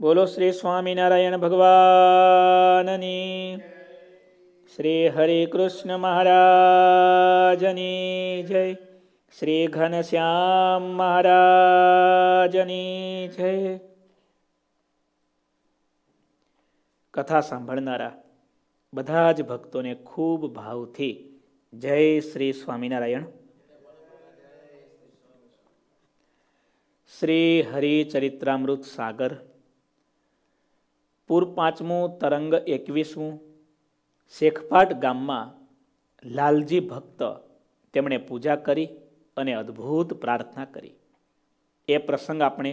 બોલો શ્રી સ્વામિનારાયણ ભગવાનની શ્રી હરે કૃષ્ણ મહારાજની જય શ્રી ઘનશ્યામ મહારાજની જય કથા સાંભળનારા બધા જ ભક્તોને ખૂબ ભાવથી જય શ્રી સ્વામિનારાયણ શ્રી હરિચરિત્રામૃત સાગર પૂર પાંચમું તરંગ એકવીસમું શેખપાટ ગામમાં લાલજી ભક્ત તેમણે પૂજા કરી અને અદ્ભુત પ્રાર્થના કરી એ પ્રસંગ આપણે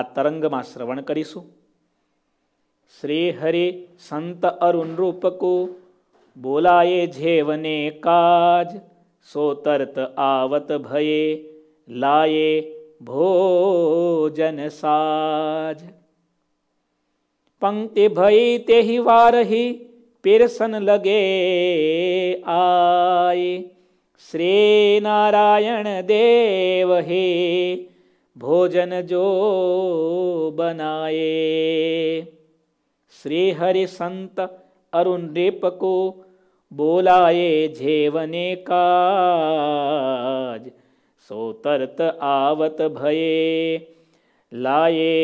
આ તરંગમાં શ્રવણ કરીશું શ્રી હરિ સંત અરુણ રૂપકુ બોલાયે જેવને કાજ સો તરત આવત ભયે લાયે ભોજન સાજ પંક્તિ ભઈ તેહી વારહી પીરસન લગે આય શ્રી નારાયણ દેવ હે ભોજન જો બનાયે શ્રી હરિ સંત અરુણ રીપકો બોલાયે જેવને કાજ સો તરત આવત ભયે લાયે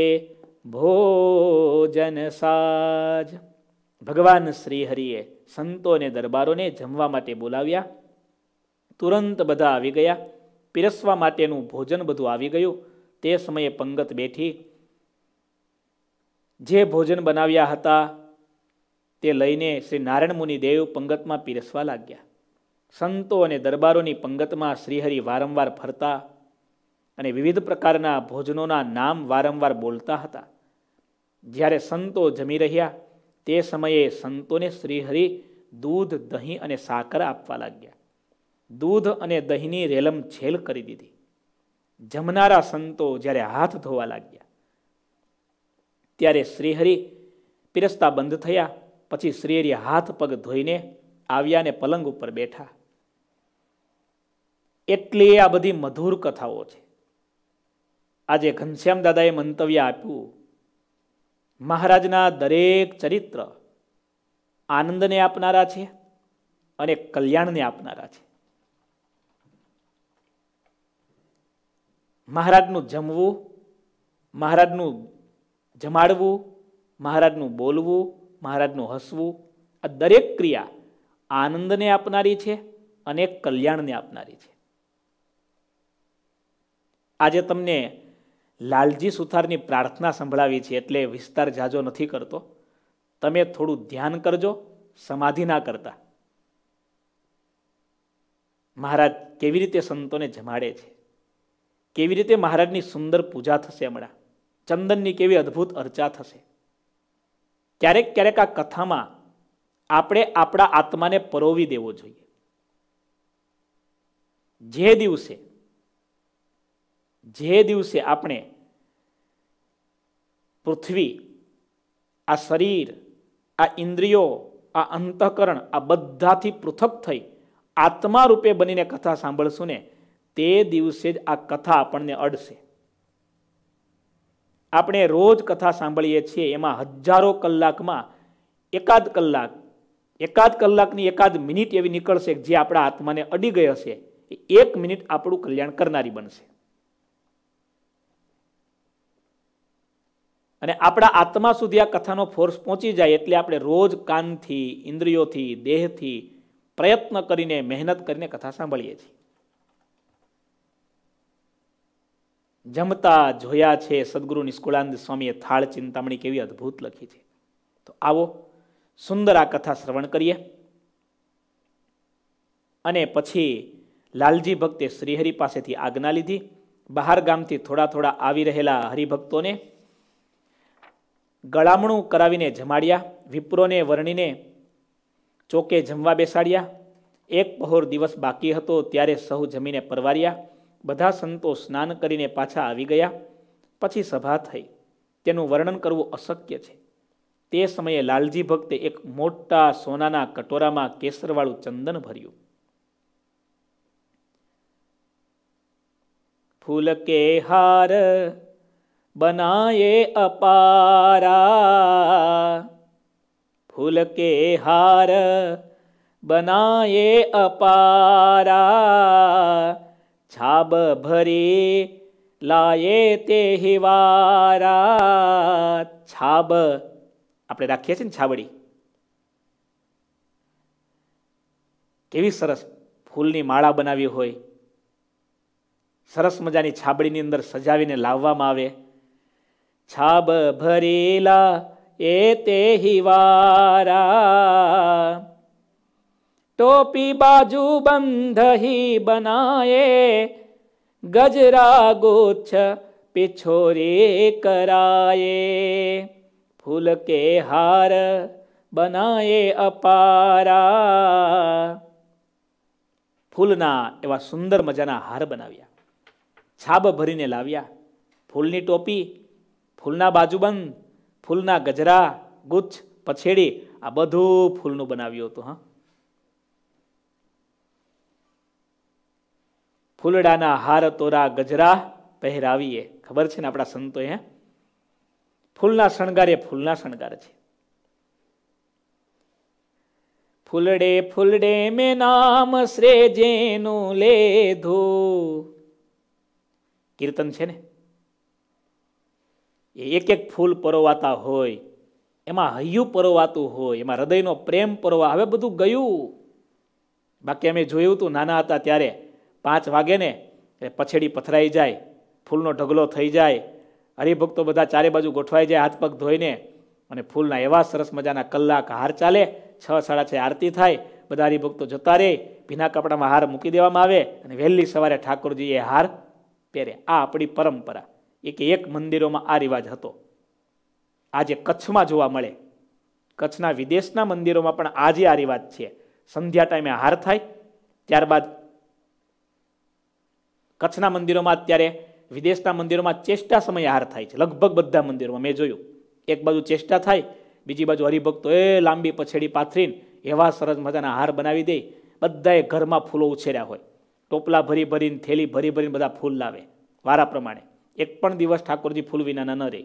ભોજન સાજ ભગવાન શ્રી હરિએ સંતોને દરબારોને જમવા માટે બોલાવ્યા તુરંત બધા આવી ગયા પીરસવા માટેનું ભોજન બધું આવી ગયું તે સમયે પંગત બેઠી જે ભોજન બનાવ્યા હતા તે લઈને શ્રી નારાયણ મુનિ દેવ પંગતમાં પીરસવા લાગ્યા સંતો અને દરબારોની પંગતમાં શ્રીહરિ વારંવાર ફરતા અને વિવિધ પ્રકારના ભોજનોના નામ વારંવાર બોલતા હતા જ્યારે સંતો જમી રહ્યા તે સમયે સંતોને શ્રીહરિ દૂધ દહીં અને સાકર આપવા લાગ્યા દૂધ અને દહીંની રેલમ છેલ કરી દીધી જમનારા સંતો જ્યારે હાથ ધોવા લાગ્યા ત્યારે શ્રીહરિ પીરસતા બંધ થયા પછી શ્રીહરિ હાથ પગ ધોઈને આવ્યા અને પલંગ ઉપર બેઠા એટલે આ બધી મધુર કથાઓ છે આજે ઘનશ્યામ દાદાએ મંતવ્ય આપ્યું મહારાજના દરેક ચરિત્ર આનંદને આપનારા છે અને કલ્યાણને આપનારા છે મહારાજનું જમવું મહારાજનું જમાડવું મહારાજનું બોલવું મહારાજનું હસવું આ દરેક ક્રિયા આનંદને આપનારી છે અને કલ્યાણને આપનારી છે આજે તમને લાલજી સુથારની પ્રાર્થના સંભળાવી છે એટલે વિસ્તાર જાજો નથી કરતો તમે થોડું ધ્યાન કરજો સમાધિ ના કરતા મહારાજ કેવી રીતે સંતોને જમાડે છે કેવી રીતે મહારાજની સુંદર પૂજા થશે હમણાં ચંદનની કેવી અદ્ભુત અર્ચા થશે ક્યારેક ક્યારેક આ કથામાં આપણે આપણા આત્માને પરોવી દેવો જોઈએ જે દિવસે જે દિવસે આપણે પૃથ્વી આ શરીર આ ઇન્દ્રિયો આ અંતઃકરણ આ બધાથી પૃથક થઈ આત્મા રૂપે બનીને કથા સાંભળશું ને તે દિવસે જ આ કથા આપણને અડશે આપણે રોજ કથા સાંભળીએ છીએ એમાં હજારો કલાકમાં એકાદ કલાક એકાદ કલાકની એકાદ મિનિટ એવી નીકળશે જે આપણા આત્માને અડી ગઈ હશે એક મિનિટ આપણું કલ્યાણ કરનારી બનશે અને આપણા આત્મા સુધી આ કથાનો ફોર્સ પહોંચી જાય એટલે આપણે રોજ કાનથી ઇન્દ્રિયોથી દેહથી પ્રયત્ન કરીને મહેનત કરીને કથા સાંભળીએ છીએ જમતા જોયા છે સદગુરુ નિષ્કુળાનંદ સ્વામીએ થાળ ચિંતામણી કેવી અદ્ભુત લખી છે તો આવો સુંદર આ કથા શ્રવણ કરીએ અને પછી લાલજી ભક્તે શ્રીહરિ પાસેથી આજ્ઞા લીધી બહાર ગામથી થોડા થોડા આવી રહેલા હરિભક્તોને ગળામણું કરાવીને જમાડ્યા વિપ્રોને વર્ણીને ચોકે જમવા બેસાડ્યા એક પહોર દિવસ બાકી હતો ત્યારે સહુ જમીને પરવાર્યા બધા સંતો સ્નાન કરીને પાછા આવી ગયા પછી સભા થઈ તેનું વર્ણન કરવું અશક્ય છે તે સમયે લાલજી ભક્તે એક મોટા સોનાના કટોરામાં કેસરવાળું ચંદન ભર્યું ફૂલ કે હાર બનાયે અપારા ફૂલ કે હાર બનાયે અપારા છાબ ભરી લાયે તે હિવારા છાબ આપણે રાખીએ છીએ ને છાબડી કેવી સરસ ફૂલની માળા બનાવી હોય સરસ મજાની છાબડીની અંદર સજાવીને લાવવામાં આવે છાબ ભરેલા એ તે હિવારા ટોપી બાજુ બંધહી બનાએ ગજરા ગોચ્છ પિછોરી કરાયે ફૂલ કે હાર બનાએ અપારા ફૂલના એવા સુંદર મજાના હાર બનાવ્યા છાબ ભરીને લાવ્યા ફૂલની ટોપી ફૂલના બાજુબંધ ફૂલના ગજરા ગુચ્છ પછેડી આ બધું ફૂલનું બનાવ્યું હતું હા ફૂલડાના હાર તોરા ગજરા પહેરાવીએ ખબર છે ને આપણા સંતો હે ફૂલના શણગારે ફૂલના શણગાર છે ફૂલડે ફૂલડે મેં નામ શ્રેજેનું લેધું કીર્તન છે ને એ એક એક ફૂલ પરોવાતા હોય એમાં હૈયું પરોવાતું હોય એમાં હૃદયનો પ્રેમ પરોવા હવે બધું ગયું બાકી અમે જોયું હતું નાના હતા ત્યારે પાંચ વાગે ને એટલે પછેડી પથરાઈ જાય ફૂલનો ઢગલો થઈ જાય હરિભક્તો બધા ચારે બાજુ ગોઠવાઈ જાય હાથ પગ ધોઈને અને ફૂલના એવા સરસ મજાના કલાક હાર ચાલે છ સાડા છ આરતી થાય બધા હરિભક્તો જતા રહે ભીના કપડામાં હાર મૂકી દેવામાં આવે અને વહેલી સવારે ઠાકોરજી એ હાર પહેરે આ આપણી પરંપરા એક એક મંદિરોમાં આ રિવાજ હતો આજે કચ્છમાં જોવા મળે કચ્છના વિદેશના મંદિરોમાં પણ આજે આ રિવાજ છે સંધ્યા ટાઈમે હાર થાય ત્યારબાદ કચ્છના મંદિરોમાં અત્યારે વિદેશના મંદિરોમાં ચેષ્ટા સમયે હાર થાય છે લગભગ બધા મંદિરોમાં મેં જોયું એક બાજુ ચેષ્ટા થાય બીજી બાજુ હરિભક્તો એ લાંબી પછેડી પાથરીને એવા સરસ મજાના હાર બનાવી દે બધાએ ઘરમાં ફૂલો ઉછેર્યા હોય ટોપલા ભરી ભરીને થેલી ભરી ભરીને બધા ફૂલ લાવે વારા પ્રમાણે એક પણ દિવસ ઠાકોરજી ફૂલ વિનાના ન રહે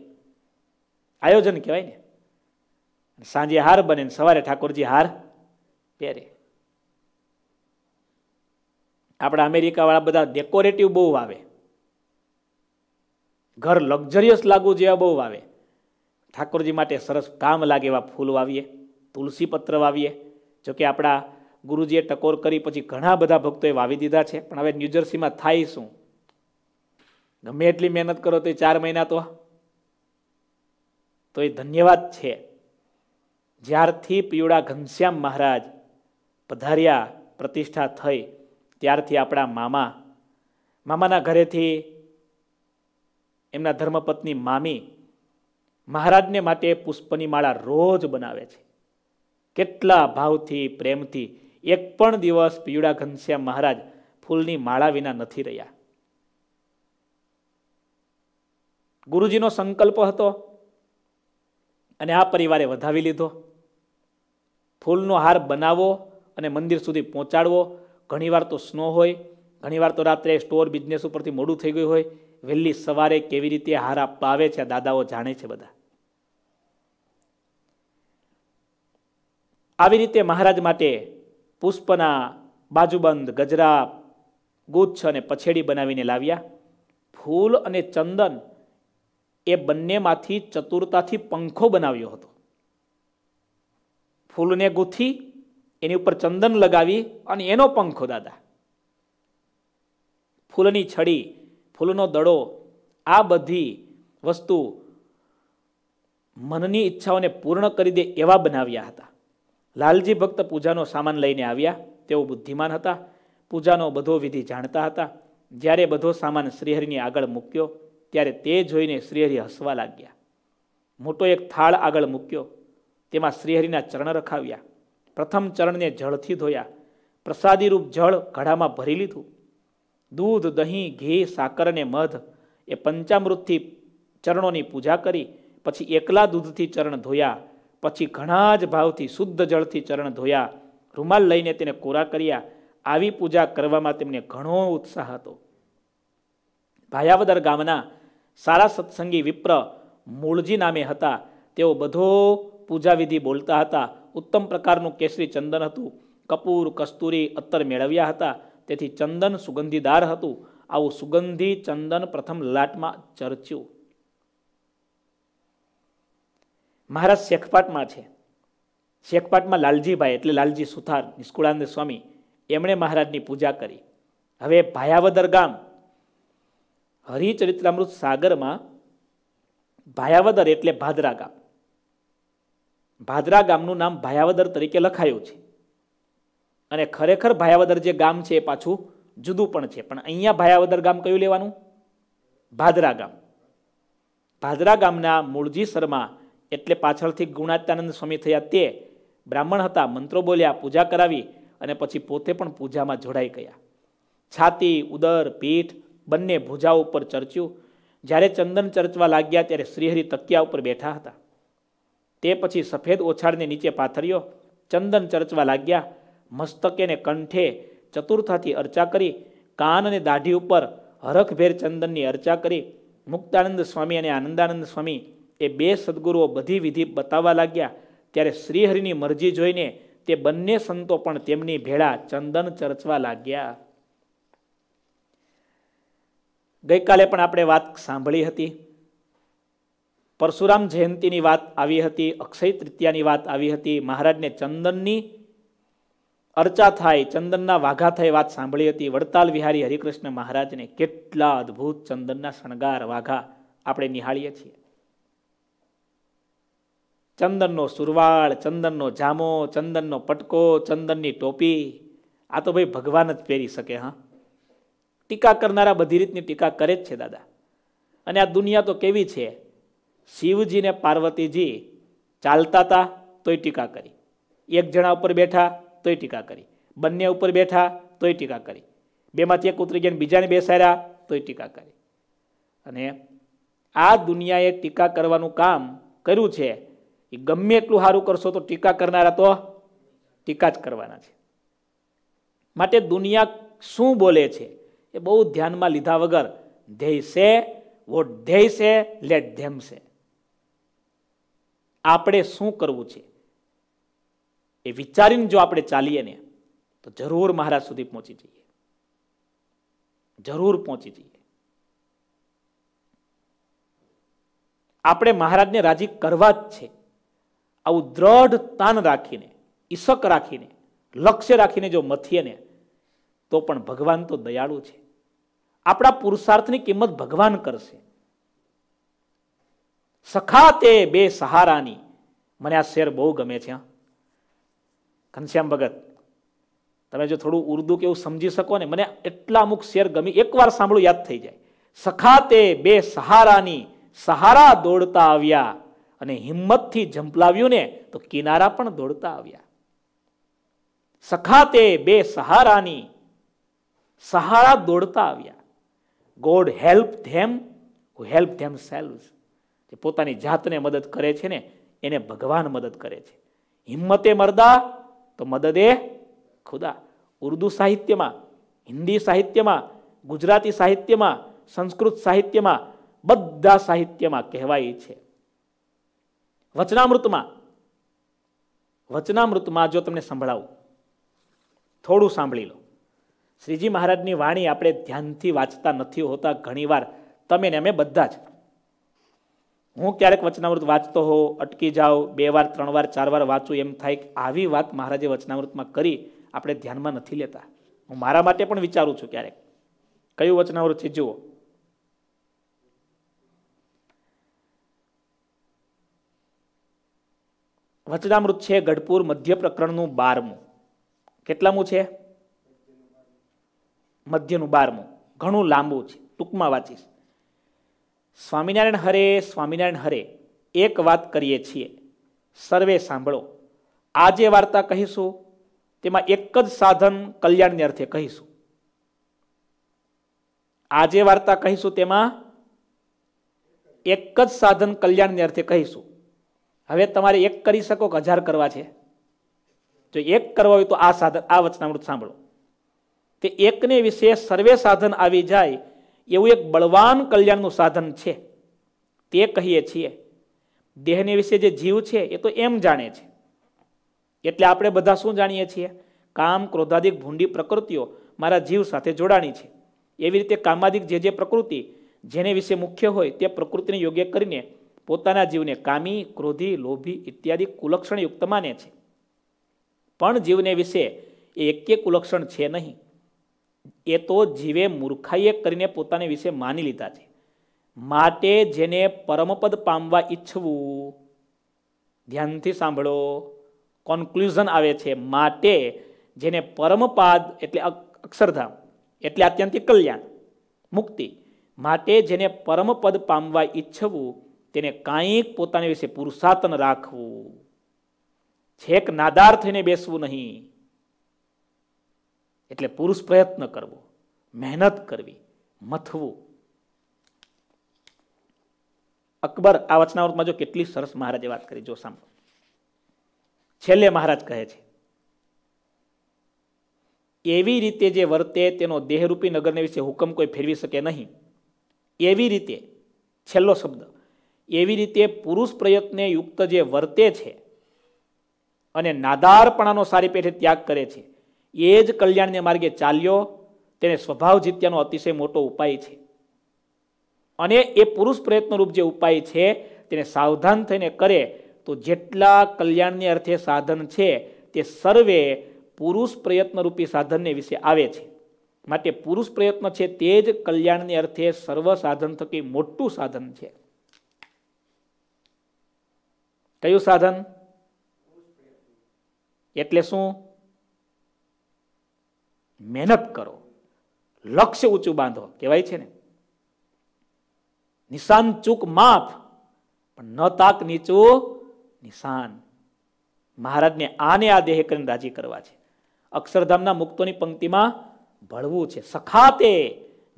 આયોજન કહેવાય ને સાંજે હાર બને સવારે ઠાકોરજી હાર પહેરે આપણા અમેરિકાવાળા બધા ડેકોરેટિવ બહુ આવે ઘર લક્ઝરિયસ લાગુ જેવા બહુ આવે ઠાકોરજી માટે સરસ કામ લાગે એવા ફૂલ વાવીએ તુલસી પત્ર વાવીએ જોકે આપણા ગુરુજીએ ટકોર કરી પછી ઘણા બધા ભક્તોએ વાવી દીધા છે પણ હવે ન્યૂજર્સીમાં થાય શું ગમે એટલી મહેનત કરો તો ચાર મહિના તો તો એ ધન્યવાદ છે જ્યારથી પીવડા ઘનશ્યામ મહારાજ પધાર્યા પ્રતિષ્ઠા થઈ ત્યારથી આપણા મામા મામાના ઘરેથી એમના ધર્મપત્ની મામી મહારાજને માટે પુષ્પની માળા રોજ બનાવે છે કેટલા ભાવથી પ્રેમથી એક પણ દિવસ પીવડા ઘનશ્યામ મહારાજ ફૂલની માળા વિના નથી રહ્યા ગુરુજીનો સંકલ્પ હતો અને આ પરિવારે વધાવી લીધો ફૂલનો હાર બનાવવો અને મંદિર સુધી પહોંચાડવો ઘણીવાર તો સ્નો હોય ઘણીવાર તો રાત્રે સ્ટોર બિઝનેસ ઉપરથી મોડું થઈ ગયું હોય વહેલી સવારે કેવી રીતે હાર આપવા આવે છે દાદાઓ જાણે છે બધા આવી રીતે મહારાજ માટે પુષ્પના બાજુબંધ ગજરા ગુચ્છ અને પછેડી બનાવીને લાવ્યા ફૂલ અને ચંદન એ બંનેમાંથી ચતુરતાથી પંખો બનાવ્યો હતો ફૂલને ગૂંથી એની ઉપર ચંદન લગાવી અને એનો પંખો દાદા ફૂલની છડી ફૂલનો દડો આ બધી વસ્તુ મનની ઈચ્છાઓને પૂર્ણ કરી દે એવા બનાવ્યા હતા લાલજી ભક્ત પૂજાનો સામાન લઈને આવ્યા તેઓ બુદ્ધિમાન હતા પૂજાનો બધો વિધિ જાણતા હતા જ્યારે બધો સામાન શ્રીહરિની આગળ મૂક્યો ત્યારે તે જોઈને શ્રીહરિ હસવા લાગ્યા મોટો એક થાળ આગળ મૂક્યો તેમાં શ્રીહરિના ચરણ રખાવ્યા પ્રથમ ચરણને જળથી ધોયા પ્રસાદીરૂપ જળ ઘડામાં ભરી લીધું દૂધ દહીં ઘી સાકર અને મધ એ પંચામૃતથી ચરણોની પૂજા કરી પછી એકલા દૂધથી ચરણ ધોયા પછી ઘણા જ ભાવથી શુદ્ધ જળથી ચરણ ધોયા રૂમાલ લઈને તેને કોરા કર્યા આવી પૂજા કરવામાં તેમને ઘણો ઉત્સાહ હતો ભાયાવદર ગામના સારા સત્સંગી વિપ્ર મૂળજી નામે હતા તેઓ બધો પૂજાવિધિ બોલતા હતા ઉત્તમ પ્રકારનું કેસરી ચંદન હતું કપૂર કસ્તુરી અત્તર મેળવ્યા હતા તેથી ચંદન સુગંધીદાર હતું આવું સુગંધી ચંદન પ્રથમ લાટમાં ચર્ચ્યું મહારાજ શેખપાટમાં છે શેખપાટમાં લાલજીભાઈ એટલે લાલજી સુથાર નિષ્કુળાનંદ સ્વામી એમણે મહારાજની પૂજા કરી હવે ભાયાવદર ગામ હરિચરિત્રામૃત સાગરમાં ભાયાવદર એટલે ભાદરા ગામ ભાદરા ગામનું નામ ભાયાવદર તરીકે લખાયું છે અને ખરેખર ભાયાવદર જે ગામ છે એ પાછું જુદું પણ છે પણ અહીંયા ભાયાવદર ગામ કયું લેવાનું ભાદરા ગામ ભાદરા ગામના મૂળજી શર્મા એટલે પાછળથી ગુણાત્યાનંદ સ્વામી થયા તે બ્રાહ્મણ હતા મંત્રો બોલ્યા પૂજા કરાવી અને પછી પોતે પણ પૂજામાં જોડાઈ ગયા છાતી ઉદર પીઠ બંને ભુજા ઉપર ચર્ચ્યું જ્યારે ચંદન ચર્ચવા લાગ્યા ત્યારે શ્રીહરિ તકિયા ઉપર બેઠા હતા તે પછી સફેદ ઓછાળને નીચે પાથર્યો ચંદન ચર્ચવા લાગ્યા મસ્તકે ને કંઠે ચતુર્થાથી અર્ચા કરી કાન અને દાઢી ઉપર હરખભેર ચંદનની અર્ચા કરી મુક્તાનંદ સ્વામી અને આનંદાનંદ સ્વામી એ બે સદગુરુઓ બધી વિધિ બતાવવા લાગ્યા ત્યારે શ્રીહરિની મરજી જોઈને તે બંને સંતો પણ તેમની ભેળા ચંદન ચર્ચવા લાગ્યા ગઈકાલે પણ આપણે વાત સાંભળી હતી પરશુરામ જયંતિની વાત આવી હતી અક્ષય તૃતીયાની વાત આવી હતી મહારાજને ચંદનની અર્ચા થાય ચંદનના વાઘા થાય વાત સાંભળી હતી વડતાલ વિહારી હરિકૃષ્ણ મહારાજને કેટલા અદ્ભુત ચંદનના શણગાર વાઘા આપણે નિહાળીએ છીએ ચંદનનો સુરવાળ ચંદનનો જામો ચંદનનો પટકો ચંદનની ટોપી આ તો ભાઈ ભગવાન જ પહેરી શકે હા ટીકા કરનારા બધી રીતની ટીકા કરે જ છે દાદા અને આ દુનિયા તો કેવી છે શિવજીને પાર્વતીજી ચાલતા હતા તોય ટીકા કરી એક જણા ઉપર બેઠા તોય ટીકા કરી બંને ઉપર બેઠા તોય ટીકા કરી બેમાંથી એક ઉતરી ગયા બીજાને બેસાડ્યા તોય ટીકા કરી અને આ દુનિયાએ ટીકા કરવાનું કામ કર્યું છે એ ગમે એટલું સારું કરશો તો ટીકા કરનારા તો ટીકા જ કરવાના છે માટે દુનિયા શું બોલે છે એ બહુ ધ્યાનમાં લીધા વગર ધ્યેય છે વોટ ધ્યેય છે લેટ ધેમ છે આપણે શું કરવું છે એ વિચારીને જો આપણે ચાલીએ ને તો જરૂર મહારાજ સુધી પહોંચી જઈએ જરૂર પહોંચી જઈએ આપણે મહારાજને રાજી કરવા જ છે આવું દ્રઢ તાન રાખીને ઈશક રાખીને લક્ષ્ય રાખીને જો મથીએ ને તો પણ ભગવાન તો દયાળુ છે આપણા પુરુષાર્થની કિંમત ભગવાન કરશે સખા તે બે સહારાની મને આ શેર બહુ ગમે છે ઘનશ્યામ ભગત તમે જો થોડું ઉર્દુ કેવું સમજી શકો ને મને એટલા અમુક શેર ગમી એકવાર સાંભળો યાદ થઈ જાય સખા તે બે સહારાની સહારા દોડતા આવ્યા અને હિંમતથી ઝંપલાવ્યું ને તો કિનારા પણ દોડતા આવ્યા સખા તે બે સહારાની સહારા દોડતા આવ્યા God help them who help them selves જે પોતાની જાતને મદદ કરે છે ને એને ભગવાન મદદ કરે છે હિંમતે મરદા તો મદદ એ ખુદા ઉર્દુ સાહિત્યમાં હિન્દી સાહિત્યમાં ગુજરાતી સાહિત્યમાં સંસ્કૃત સાહિત્યમાં બધા સાહિત્યમાં કહેવાય છે વચનામૃતમાં વચનામૃતમાં જો તમને સંભળાવું થોડું સાંભળી લો શ્રીજી મહારાજની વાણી આપણે ધ્યાનથી વાંચતા નથી હોતા ઘણીવાર તમે ને અમે બધા જ હું ક્યારેક વચનામૃત વાંચતો હો અટકી જાઉં બે વાર ત્રણ વાર ચાર વાર વાંચું એમ થાય કે આવી વાત મહારાજે વચનામૃતમાં કરી આપણે ધ્યાનમાં નથી લેતા હું મારા માટે પણ વિચારું છું ક્યારેક કયું વચનામૃત છે જુઓ વચનામૃત છે ગઢપુર મધ્ય પ્રકરણનું બારમું કેટલામું છે મધ્યનું બારમું ઘણું લાંબુ છે ટૂંકમાં વાંચીશ સ્વામિનારાયણ હરે સ્વામિનારાયણ હરે એક વાત કરીએ છીએ સર્વે સાંભળો આજે વાર્તા કહીશું તેમાં એક જ સાધન કલ્યાણને અર્થે કહીશું આજે વાર્તા કહીશું તેમાં એક જ સાધન કલ્યાણને અર્થે કહીશું હવે તમારે એક કરી શકો કે હજાર કરવા છે જો એક કરવા હોય તો આ સાધન આ વચનામૃત સાંભળો કે એકને વિશે સર્વે સાધન આવી જાય એવું એક બળવાન કલ્યાણનું સાધન છે તે કહીએ છીએ દેહને વિશે જે જીવ છે એ તો એમ જાણે છે એટલે આપણે બધા શું જાણીએ છીએ કામ ક્રોધાદિક ભૂંડી પ્રકૃતિઓ મારા જીવ સાથે જોડાણી છે એવી રીતે કામાદિક જે જે પ્રકૃતિ જેને વિશે મુખ્ય હોય તે પ્રકૃતિને યોગ્ય કરીને પોતાના જીવને કામી ક્રોધી લોભી ઇત્યાદિ કુલક્ષણયુક્ત માને છે પણ જીવને વિશે એ એકે કુલક્ષણ છે નહીં એ તો જીવે મૂર્ખાઈએ કરીને પોતાને વિશે માની લીધા છે માટે જેને પરમપદ પામવા ઈચ્છવું ધ્યાનથી સાંભળો કોન્ક્લુઝન આવે છે માટે જેને પરમપાદ એટલે અક્ષરધામ એટલે આત્યંતિક કલ્યાણ મુક્તિ માટે જેને પરમપદ પામવા ઈચ્છવું તેને કાંઈક પોતાને વિશે પુરુષાર્થન રાખવું છેક નાદાર થઈને બેસવું નહીં એટલે પુરુષ પ્રયત્ન કરવો મહેનત કરવી મથવું અકબર આ વચનાવૃતમાં જો કેટલી સરસ મહારાજે વાત કરી જો સાંભળો છેલ્લે મહારાજ કહે છે એવી રીતે જે વર્તે તેનો દેહરૂપી નગરને વિશે હુકમ કોઈ ફેરવી શકે નહીં એવી રીતે છેલ્લો શબ્દ એવી રીતે પુરુષ પ્રયત્ને યુક્ત જે વર્તે છે અને નાદારપણાનો સારી પેઠે ત્યાગ કરે છે એ જ કલ્યાણને માર્ગે ચાલ્યો તેને સ્વભાવ જીત્યાનો અતિશય મોટો ઉપાય છે અને એ પુરુષ પ્રયત્નરૂપ જે ઉપાય છે તેને સાવધાન થઈને કરે તો જેટલા કલ્યાણને અર્થે સાધન છે તે સર્વે પુરુષ પ્રયત્નરૂપી સાધનને વિશે આવે છે માટે પુરુષ પ્રયત્ન છે તે જ કલ્યાણની અર્થે સર્વ સાધન થકી મોટું સાધન છે કયું સાધન એટલે શું મહેનત કરો લક્ષ્ય ઊંચું બાંધો કહેવાય છે ને નિશાન ચૂક માફ પણ ન તાક નીચું નિશાન મહારાજને આને આ દેહ કરીને રાજી કરવા છે અક્ષરધામના મુક્તોની પંક્તિમાં ભળવું છે સખાતે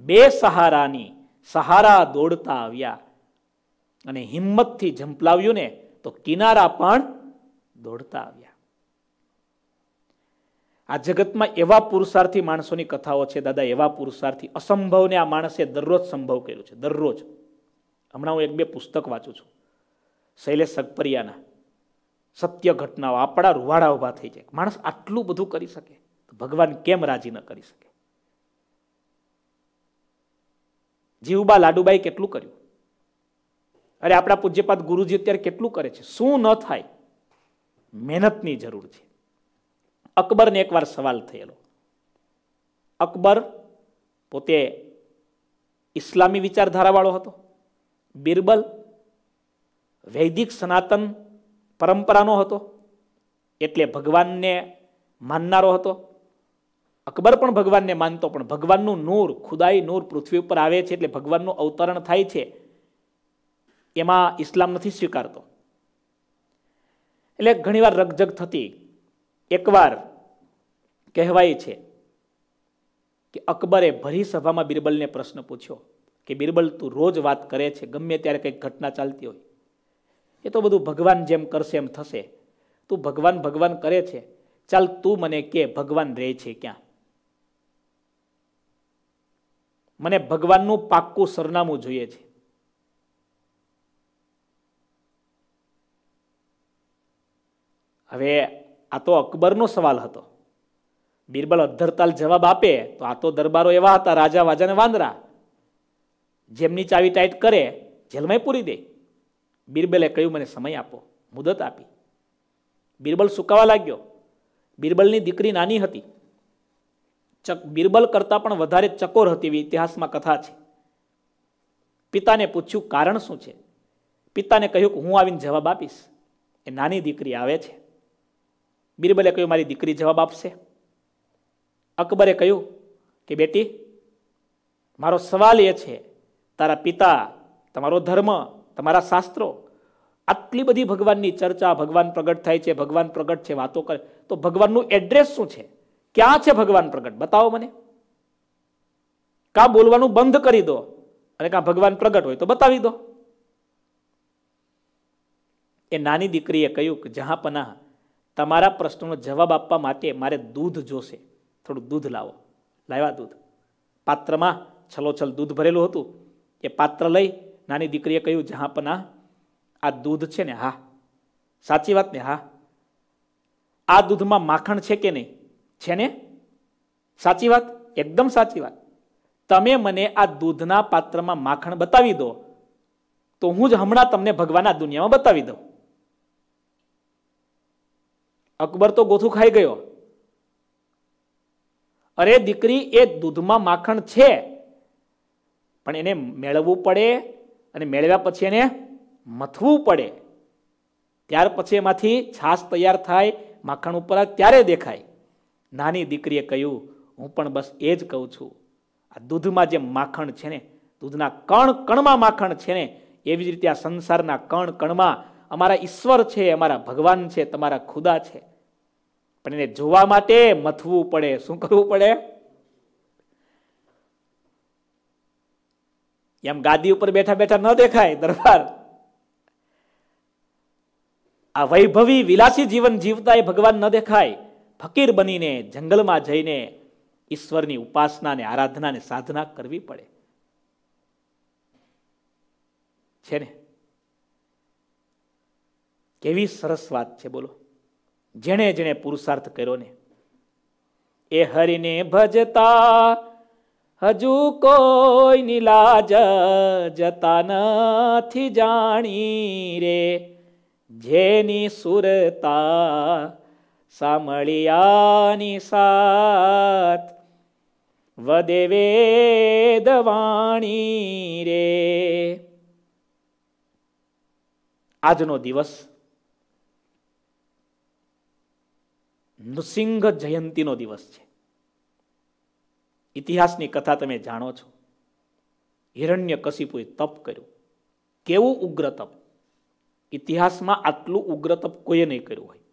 બે સહારાની સહારા દોડતા આવ્યા અને હિંમતથી ઝંપલાવ્યું ને તો કિનારા પણ દોડતા આવ્યા આ જગતમાં એવા પુરુષાર્થી માણસોની કથાઓ છે દાદા એવા પુરુષાર્થી અસંભવને આ માણસે દરરોજ સંભવ કર્યો છે દરરોજ હમણાં હું એક બે પુસ્તક વાંચું છું શૈલેષ સગપરિયાના સત્ય ઘટનાઓ આપણા રૂવાડા ઊભા થઈ જાય માણસ આટલું બધું કરી શકે ભગવાન કેમ રાજી ન કરી શકે જીવબા લાડુબાઈ કેટલું કર્યું અરે આપણા પૂજ્યપાદ ગુરુજી અત્યારે કેટલું કરે છે શું ન થાય મહેનતની જરૂર છે અકબરને એકવાર સવાલ થયેલો અકબર પોતે ઇસ્લામી વિચારધારાવાળો હતો બિરબલ વૈદિક સનાતન પરંપરાનો હતો એટલે ભગવાનને માનનારો હતો અકબર પણ ભગવાનને માનતો પણ ભગવાનનું નૂર ખુદાઈ નૂર પૃથ્વી ઉપર આવે છે એટલે ભગવાનનું અવતરણ થાય છે એમાં ઇસ્લામ નથી સ્વીકારતો એટલે ઘણીવાર રગજગ થતી એકવાર કહેવાય છે કે અકબરે ભરી સભામાં બિરબલને પ્રશ્ન પૂછ્યો કે બિરબલ તું રોજ વાત કરે છે ગમે ત્યારે કંઈક ઘટના ચાલતી હોય એ તો બધું ભગવાન જેમ કરશે એમ થશે તું ભગવાન ભગવાન કરે છે ચાલ તું મને કે ભગવાન રહે છે ક્યાં મને ભગવાનનું પાક્કું સરનામું જોઈએ છે હવે આ તો અકબરનો સવાલ હતો બીરબલ અધ્ધરતાલ જવાબ આપે તો આ તો દરબારો એવા હતા રાજા વાજાને વાંદરા જેમની ચાવી ટાઈટ કરે જેલમાં પૂરી દે બીરબલે કહ્યું મને સમય આપો મુદત આપી બીરબલ સુકાવા લાગ્યો બીરબલની દીકરી નાની હતી ચક બીરબલ કરતાં પણ વધારે ચકોર હતી એવી ઇતિહાસમાં કથા છે પિતાને પૂછ્યું કારણ શું છે પિતાને કહ્યું કે હું આવીને જવાબ આપીશ એ નાની દીકરી આવે છે બીરબલે કહ્યું મારી દીકરી જવાબ આપશે અકબરે કહ્યું કે બેટી મારો સવાલ એ છે તારા પિતા તમારો ધર્મ તમારા શાસ્ત્રો આટલી બધી ભગવાનની ચર્ચા ભગવાન પ્રગટ થાય છે ભગવાન પ્રગટ છે વાતો કરે તો ભગવાનનું એડ્રેસ શું છે ક્યાં છે ભગવાન પ્રગટ બતાવો મને કાં બોલવાનું બંધ કરી દો અને કાં ભગવાન પ્રગટ હોય તો બતાવી દો એ નાની દીકરીએ કહ્યું કે જહાં પના તમારા પ્રશ્નનો જવાબ આપવા માટે મારે દૂધ જોશે થોડું દૂધ લાવો લાવ્યા દૂધ પાત્રમાં છલોછલ દૂધ ભરેલું હતું એ પાત્ર લઈ નાની દીકરીએ કહ્યું જહાંપના આ દૂધ છે ને હા સાચી વાત ને હા આ દૂધમાં માખણ છે કે નહીં છે ને સાચી વાત એકદમ સાચી વાત તમે મને આ દૂધના પાત્રમાં માખણ બતાવી દો તો હું જ હમણાં તમને ભગવાનના દુનિયામાં બતાવી દઉં અકબર તો ગોથું ખાઈ ગયો અરે દીકરી એ દૂધમાં માખણ છે પણ એને મેળવવું પડે અને મેળવ્યા પછી એને મથવું પડે ત્યાર પછી એમાંથી છાશ તૈયાર થાય માખણ ઉપર ત્યારે દેખાય નાની દીકરીએ કહ્યું હું પણ બસ એ જ કહું છું આ દૂધમાં જે માખણ છે ને દૂધના કણ કણમાં માખણ છે ને એવી જ રીતે આ સંસારના કણ કણમાં અમારા ઈશ્વર છે અમારા ભગવાન છે તમારા ખુદા છે પણ એને જોવા માટે મથવું પડે શું કરવું પડે એમ ગાદી ઉપર બેઠા બેઠા ન દેખાય દરબાર આ વૈભવી વિલાસી જીવન જીવતા એ ભગવાન ન દેખાય ફકીર બનીને જંગલમાં જઈને ઈશ્વરની ઉપાસના ને આરાધના ને સાધના કરવી પડે છે ને કેવી સરસ વાત છે બોલો જેણે જેણે પુરુષાર્થ કર્યો ને એ હરિને ભજતા હજુ કોઈ નિલાજ જતા નથી જાણી રે જેની સુરતા સામળિયાની સાત વદે વેદવાણી રે આજનો દિવસ નૃસિંહ જયંતિનો દિવસ છે ઇતિહાસની કથા તમે જાણો છો હિરણ્ય કશિપુએ તપ કર્યું કેવું ઉગ્ર તપ ઇતિહાસમાં આટલું ઉગ્ર તપ કોઈએ નહીં કર્યું હોય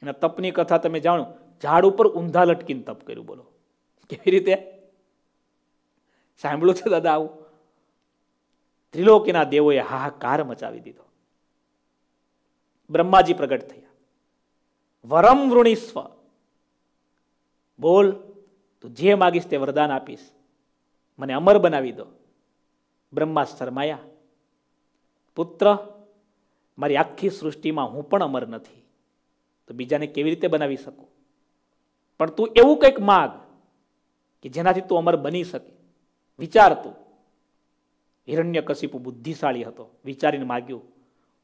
એના તપની કથા તમે જાણો ઝાડ ઉપર ઊંધા લટકીને તપ કર્યું બોલો કેવી રીતે સાંભળ્યું છે દાદા આવું ત્રિલોકીના દેવોએ હાહાકાર મચાવી દીધો બ્રહ્માજી પ્રગટ થયા વરમ વૃણીસ્વ બોલ તું જે માગીશ તે વરદાન આપીશ મને અમર બનાવી દો બ્રહ્મા શરમાયા પુત્ર મારી આખી સૃષ્ટિમાં હું પણ અમર નથી તો બીજાને કેવી રીતે બનાવી શકું પણ તું એવું કંઈક માગ કે જેનાથી તું અમર બની શકે વિચાર તું હિરણ્ય હિરણ્યકશિપુ બુદ્ધિશાળી હતો વિચારીને માગ્યું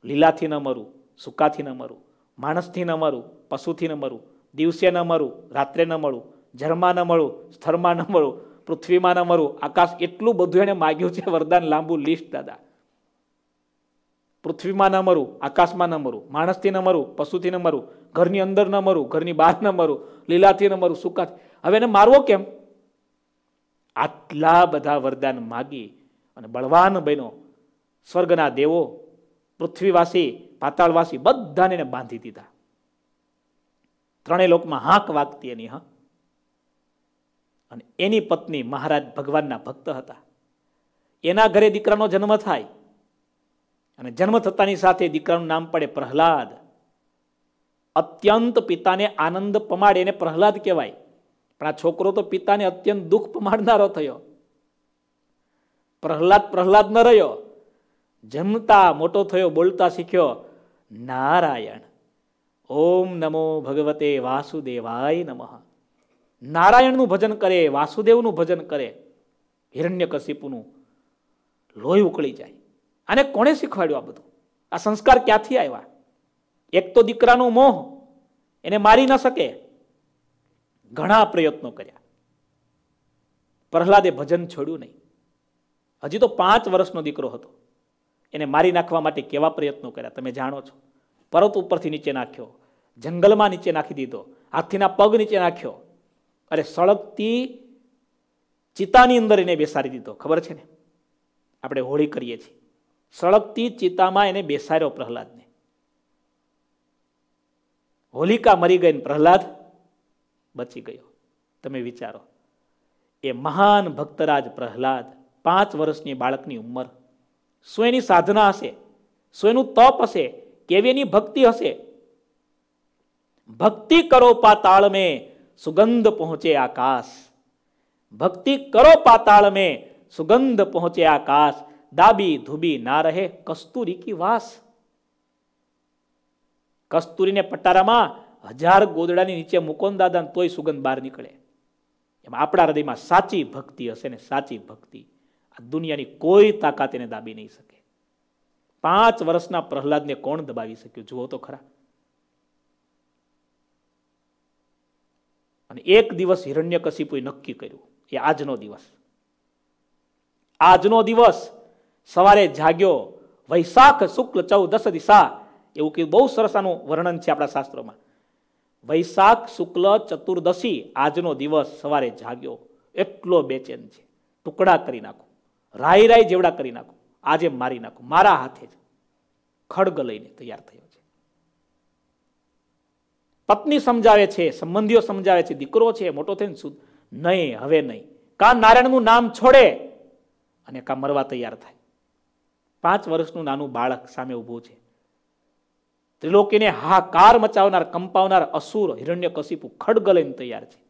લીલાથી ન મરું સુકાથી ન મરું માણસથી ન મળું પશુથી ન મળું દિવસે ન મળું રાત્રે ન મળું જળમાં ન મળું સ્થળમાં ન મળું પૃથ્વીમાં ન મળું આકાશ એટલું બધું એણે માગ્યું છે વરદાન લાંબુ લિસ્ટ દાદા પૃથ્વીમાં ન મરું આકાશમાં ન મરું માણસથી ન મરું પશુથી ન મરું ઘરની અંદર ન મરું ઘરની બહાર ન મરું લીલાથી ન મરું સુકા હવે એને મારવો કેમ આટલા બધા વરદાન માગી અને બળવાન બહેનો સ્વર્ગના દેવો પૃથ્વીવાસી પાતાળવાસી બધાને એને બાંધી દીધા ત્રણેય લોકમાં હાંક વાગતી એની હા અને એની પત્ની મહારાજ ભગવાનના ભક્ત હતા એના ઘરે દીકરાનો જન્મ થાય અને જન્મ થતાની સાથે દીકરાનું નામ પડે પ્રહલાદ અત્યંત પિતાને આનંદ પમાડે એને પ્રહલાદ કહેવાય પણ આ છોકરો તો પિતાને અત્યંત દુઃખ પમાડનારો થયો પ્રહલાદ પ્રહલાદ ન રહ્યો જન્મતા મોટો થયો બોલતા શીખ્યો નારાયણ ઓમ નમો ભગવતે વાસુદેવાય નમઃ નારાયણનું ભજન કરે વાસુદેવનું ભજન કરે હિરણ્યકશિપુનું લોહી ઉકળી જાય આને કોણે શીખવાડ્યું આ બધું આ સંસ્કાર ક્યાંથી આવ્યા એક તો દીકરાનો મોહ એને મારી ન શકે ઘણા પ્રયત્નો કર્યા પ્રહલાદે ભજન છોડ્યું નહીં હજી તો પાંચ વર્ષનો દીકરો હતો એને મારી નાખવા માટે કેવા પ્રયત્નો કર્યા તમે જાણો છો પર્વત ઉપરથી નીચે નાખ્યો જંગલમાં નીચે નાખી દીધો હાથીના પગ નીચે નાખ્યો અરે સળગતી ચિતાની અંદર એને બેસાડી દીધો ખબર છે ને આપણે હોળી કરીએ છીએ સળગતી ચિતામાં એને બેસાડ્યો પ્રહલાદને હોલિકા મરી ગઈ ને પ્રહલાદ બચી ગયો તમે વિચારો એ મહાન ભક્તરાજ પ્રહલાદ પાંચ વર્ષની બાળકની ઉંમર શું એની સાધના હશે શું એનું તપ હશે કેવી એની ભક્તિ હશે ભક્તિ કરો પાતાળ મેં સુગંધ પહોંચે આકાશ ભક્તિ કરો પાતાળ મેં સુગંધ પહોંચે આકાશ દાબી ધુબી ના રહે કસ્તુરી કી વાસ કસ્તુરીને પટારામાં હજાર ગોદડાની નીચે મુકોન દાદા તોય સુગંધ બહાર નીકળે એમ આપણા હૃદયમાં સાચી ભક્તિ હશે ને સાચી ભક્તિ આ દુનિયાની કોઈ તાકાત એને દાબી નહીં શકે પાંચ વર્ષના પ્રહલાદને કોણ દબાવી શક્યું જુઓ તો ખરા અને એક દિવસ હિરણ્યકશિપુએ નક્કી કર્યું એ આજનો દિવસ આજનો દિવસ સવારે જાગ્યો વૈશાખ શુક્લ ચૌદશ દિશા એવું કીધું બહુ સરસ આનું વર્ણન છે આપણા શાસ્ત્રોમાં વૈશાખ શુક્લ ચતુર્દશી આજનો દિવસ સવારે જાગ્યો એટલો બેચેન છે ટુકડા કરી નાખો રાય રાય જેવડા કરી નાખું આજે મારી નાખું મારા હાથે જ ખડગ લઈને તૈયાર થયો છે પત્ની સમજાવે છે સંબંધીઓ સમજાવે છે દીકરો છે મોટો થઈને શું નહીં હવે નહીં કા નારાયણનું નામ છોડે અને કા મરવા તૈયાર થાય પાંચ વર્ષનું નાનું બાળક સામે ઊભું છે ત્રિલોકીને હાકાર મચાવનાર કંપાવનાર અસુર હિરણ્ય કશિપુ ખડગ લઈને તૈયાર છે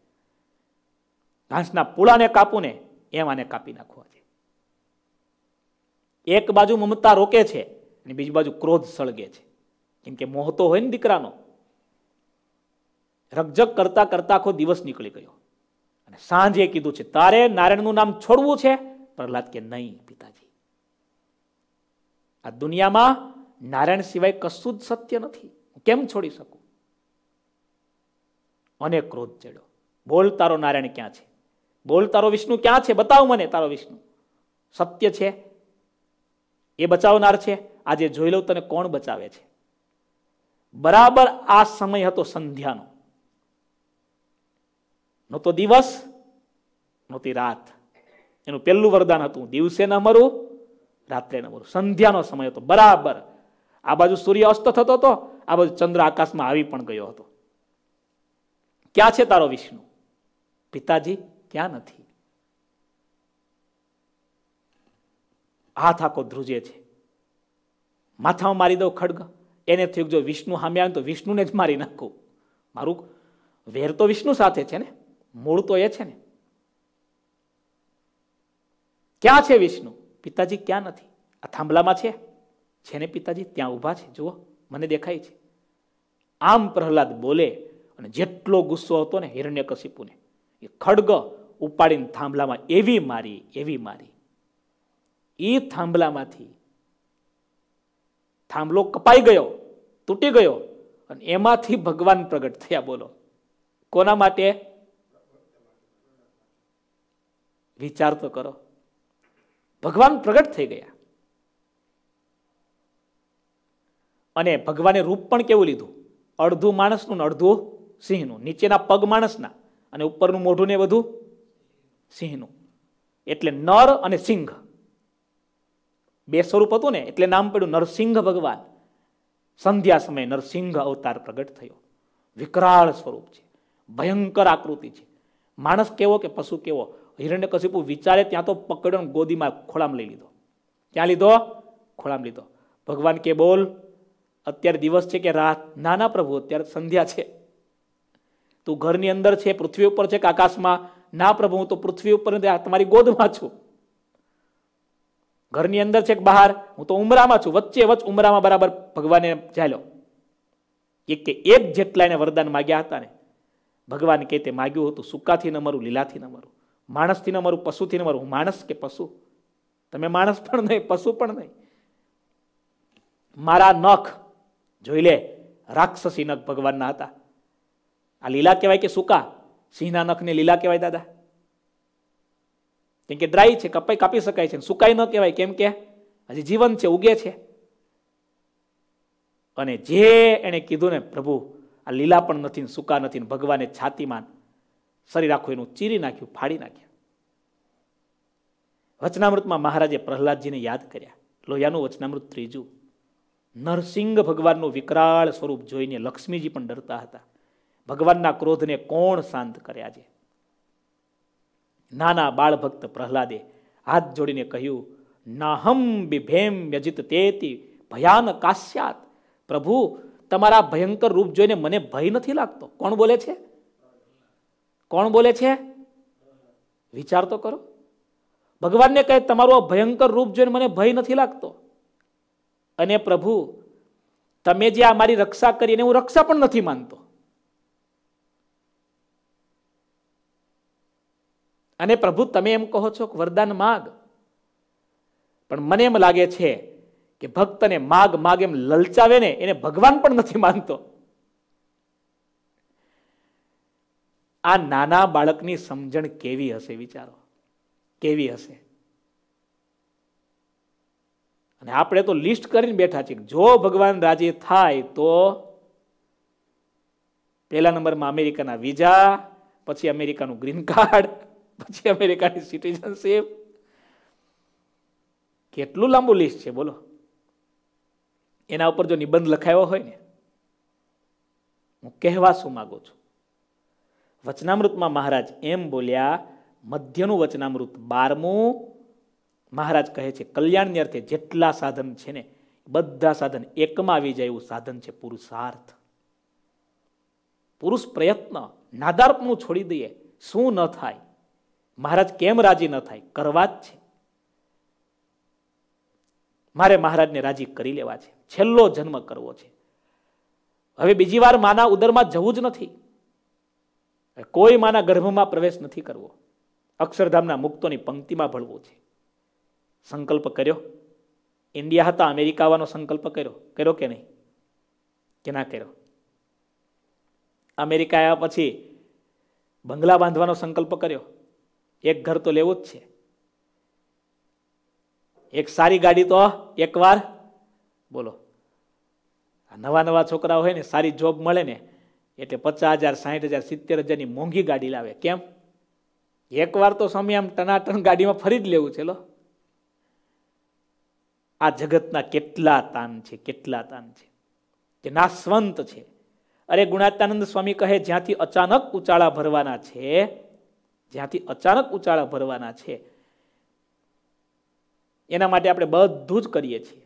ઘાસના પૂળાને કાપુને એમ આને કાપી નાખવા છે એક બાજુ મમતા રોકે છે અને બીજી બાજુ ક્રોધ સળગે છે કેમ કે મોહ તો હોય ને દીકરાનો રકજક કરતા કરતા આખો દિવસ નીકળી ગયો અને સાંજે કીધું છે તારે નારાયણનું નામ છોડવું છે પ્રહલાદ કે નહીં પિતાજી આ દુનિયામાં નારાયણ સિવાય કશું જ સત્ય નથી કેમ છોડી શકું અને ક્રોધ ચડ્યો બોલ તારો નારાયણ ક્યાં છે બોલ તારો વિષ્ણુ ક્યાં છે બતાવ મને તારો વિષ્ણુ સત્ય છે એ બચાવનાર છે આજે જોઈ લઉં તને કોણ બચાવે છે બરાબર આ સમય હતો સંધ્યાનો નહોતો દિવસ નહોતી રાત એનું પહેલું વરદાન હતું દિવસે ન મરું રાત્રે ન મરું સંધ્યાનો સમય હતો બરાબર આ બાજુ સૂર્ય અસ્ત થતો હતો આ બાજુ ચંદ્ર આકાશમાં આવી પણ ગયો હતો ક્યાં છે તારો વિષ્ણુ પિતાજી ક્યાં નથી હાથ આખો ધ્રુજે છે માથામાં મારી દઉં ખડગ એને થયું જો વિષ્ણુ સામે આવે તો વિષ્ણુને જ મારી નાખું મારું વેર તો વિષ્ણુ સાથે છે ને મૂળ તો એ છે ને ક્યાં છે વિષ્ણુ પિતાજી ક્યાં નથી આ થાંભલામાં છે જેને પિતાજી ત્યાં ઊભા છે જુઓ મને દેખાય છે આમ પ્રહલાદ બોલે અને જેટલો ગુસ્સો હતો ને હિરણ્યકશિપુને એ ખડગ ઉપાડીને થાંભલામાં એવી મારી એવી મારી એ થાંભલામાંથી થાંભલો કપાઈ ગયો તૂટી ગયો અને એમાંથી ભગવાન પ્રગટ થયા બોલો કોના માટે વિચાર તો કરો ભગવાન પ્રગટ થઈ ગયા અને ભગવાને રૂપ પણ કેવું લીધું અડધું માણસનું ને અડધું સિંહનું નીચેના પગ માણસના અને ઉપરનું મોઢું ને બધું સિંહનું એટલે નર અને સિંહ બે સ્વરૂપ હતું ને એટલે નામ પડ્યું નરસિંહ ભગવાન સંધ્યા સમયે નરસિંહ અવતાર પ્રગટ થયો વિકરાળ સ્વરૂપ છે ભયંકર આકૃતિ છે માણસ કેવો કે પશુ કેવો હિરણ્ય કશિપુ વિચારે ત્યાં તો પકડ્યો ગોદીમાં ખોળામ લઈ લીધો ક્યાં લીધો ખોળામ લીધો ભગવાન કે બોલ અત્યારે દિવસ છે કે રાત નાના પ્રભુ અત્યારે સંધ્યા છે તું ઘરની અંદર છે પૃથ્વી ઉપર છે કે આકાશમાં ના પ્રભુ હું તો પૃથ્વી ઉપર તમારી ગોદમાં છું ઘરની અંદર છે કે બહાર હું તો ઉમરામાં છું વચ્ચે વચ્ચ ઉમરામાં બરાબર ભગવાને ચાલ્યો એક કે એક જેટલા એને વરદાન માગ્યા હતા ને ભગવાન કે તે માગ્યું હતું સુકાથી ન મરું લીલાથી ન મરું માણસથી ન મરું પશુથી ન મરું હું માણસ કે પશુ તમે માણસ પણ નહીં પશુ પણ નહીં મારા નખ જોઈ લે રાક્ષસી નખ ભગવાનના હતા આ લીલા કહેવાય કે સુકા સિંહના નખને લીલા કહેવાય દાદા કેમ કે ડ્રાય છે કપાઈ કાપી શકાય છે સુકાઈ ન કહેવાય કેમ કે હજી જીવન છે ઉગે છે અને જે એણે કીધું ને પ્રભુ આ લીલા પણ નથી સુકા નથી ભગવાને છાતીમાં શરીર આખું એનું ચીરી નાખ્યું ફાડી નાખ્યું વચનામૃતમાં મહારાજે પ્રહલાદજીને યાદ કર્યા લોહિયાનું વચનામૃત ત્રીજું નરસિંહ ભગવાનનું વિકરાળ સ્વરૂપ જોઈને લક્ષ્મીજી પણ ડરતા હતા ભગવાનના ક્રોધને કોણ શાંત કરે આજે નાના ભક્ત પ્રહલાદે હાથ જોડીને કહ્યું નાહમ બિભેમ વ્યજિત તેતી ભયાન કાશ્યાત પ્રભુ તમારા ભયંકર રૂપ જોઈને મને ભય નથી લાગતો કોણ બોલે છે કોણ બોલે છે વિચાર તો કરો ભગવાનને કહે તમારું આ ભયંકર રૂપ જોઈને મને ભય નથી લાગતો અને પ્રભુ તમે જે આ મારી રક્ષા કરી એને હું રક્ષા પણ નથી માનતો અને પ્રભુ તમે એમ કહો છો કે વરદાન માગ પણ મને એમ લાગે છે કે ભક્તને માગ માગ એમ લલચાવે ને એને ભગવાન પણ નથી માનતો આ નાના બાળકની સમજણ કેવી હશે વિચારો કેવી હશે અને આપણે તો લિસ્ટ કરીને બેઠા છીએ જો ભગવાન રાજી થાય તો પહેલા નંબરમાં અમેરિકાના વિઝા પછી અમેરિકાનું ગ્રીન કાર્ડ પછી અમેરિકાની સિટીઝનશીપ કેટલું લાંબુ લિસ્ટ છે બોલો એના ઉપર જો નિબંધ લખાયો હોય ને હું કહેવા શું માગું છું વચનામૃતમાં મહારાજ એમ બોલ્યા મધ્યનું વચનામૃત બારમું મહારાજ કહે છે કલ્યાણની અર્થે જેટલા સાધન છે ને બધા સાધન એકમાં આવી જાય એવું સાધન છે પુરુષાર્થ પુરુષ પ્રયત્ન નાદારપણું છોડી દઈએ શું ન થાય મહારાજ કેમ રાજી ન થાય કરવા જ છે મારે મહારાજને રાજી કરી લેવા છે છેલ્લો જન્મ કરવો છે હવે બીજી વાર માના ઉદરમાં જવું જ નથી કોઈ માના ગર્ભમાં પ્રવેશ નથી કરવો અક્ષરધામના મુક્તોની પંક્તિમાં ભળવું છે સંકલ્પ કર્યો ઇન્ડિયા હતા અમેરિકા આવવાનો સંકલ્પ કર્યો કર્યો કે નહીં કે ના કર્યો અમેરિકા આવ્યા પછી બંગલા બાંધવાનો સંકલ્પ કર્યો એક ઘર તો લેવું જ છે એક સારી ગાડી તો એકવાર બોલો નવા નવા છોકરા હોય ને સારી જોબ મળે ને એટલે પચાસ હજાર સાહીઠ હજાર સિત્તેર હજારની મોંઘી ગાડી લાવે કેમ એકવાર તો સ્વામી આમ ટનાટન ગાડીમાં ફરી જ લેવું છે લો આ જગતના કેટલા તાન છે કેટલા તાન છે જે નાસવંત છે અરે ગુણાતાનંદ સ્વામી કહે જ્યાંથી અચાનક ઉચાળા ભરવાના છે જ્યાંથી અચાનક ઉચાળા ભરવાના છે એના માટે આપણે બધું જ કરીએ છીએ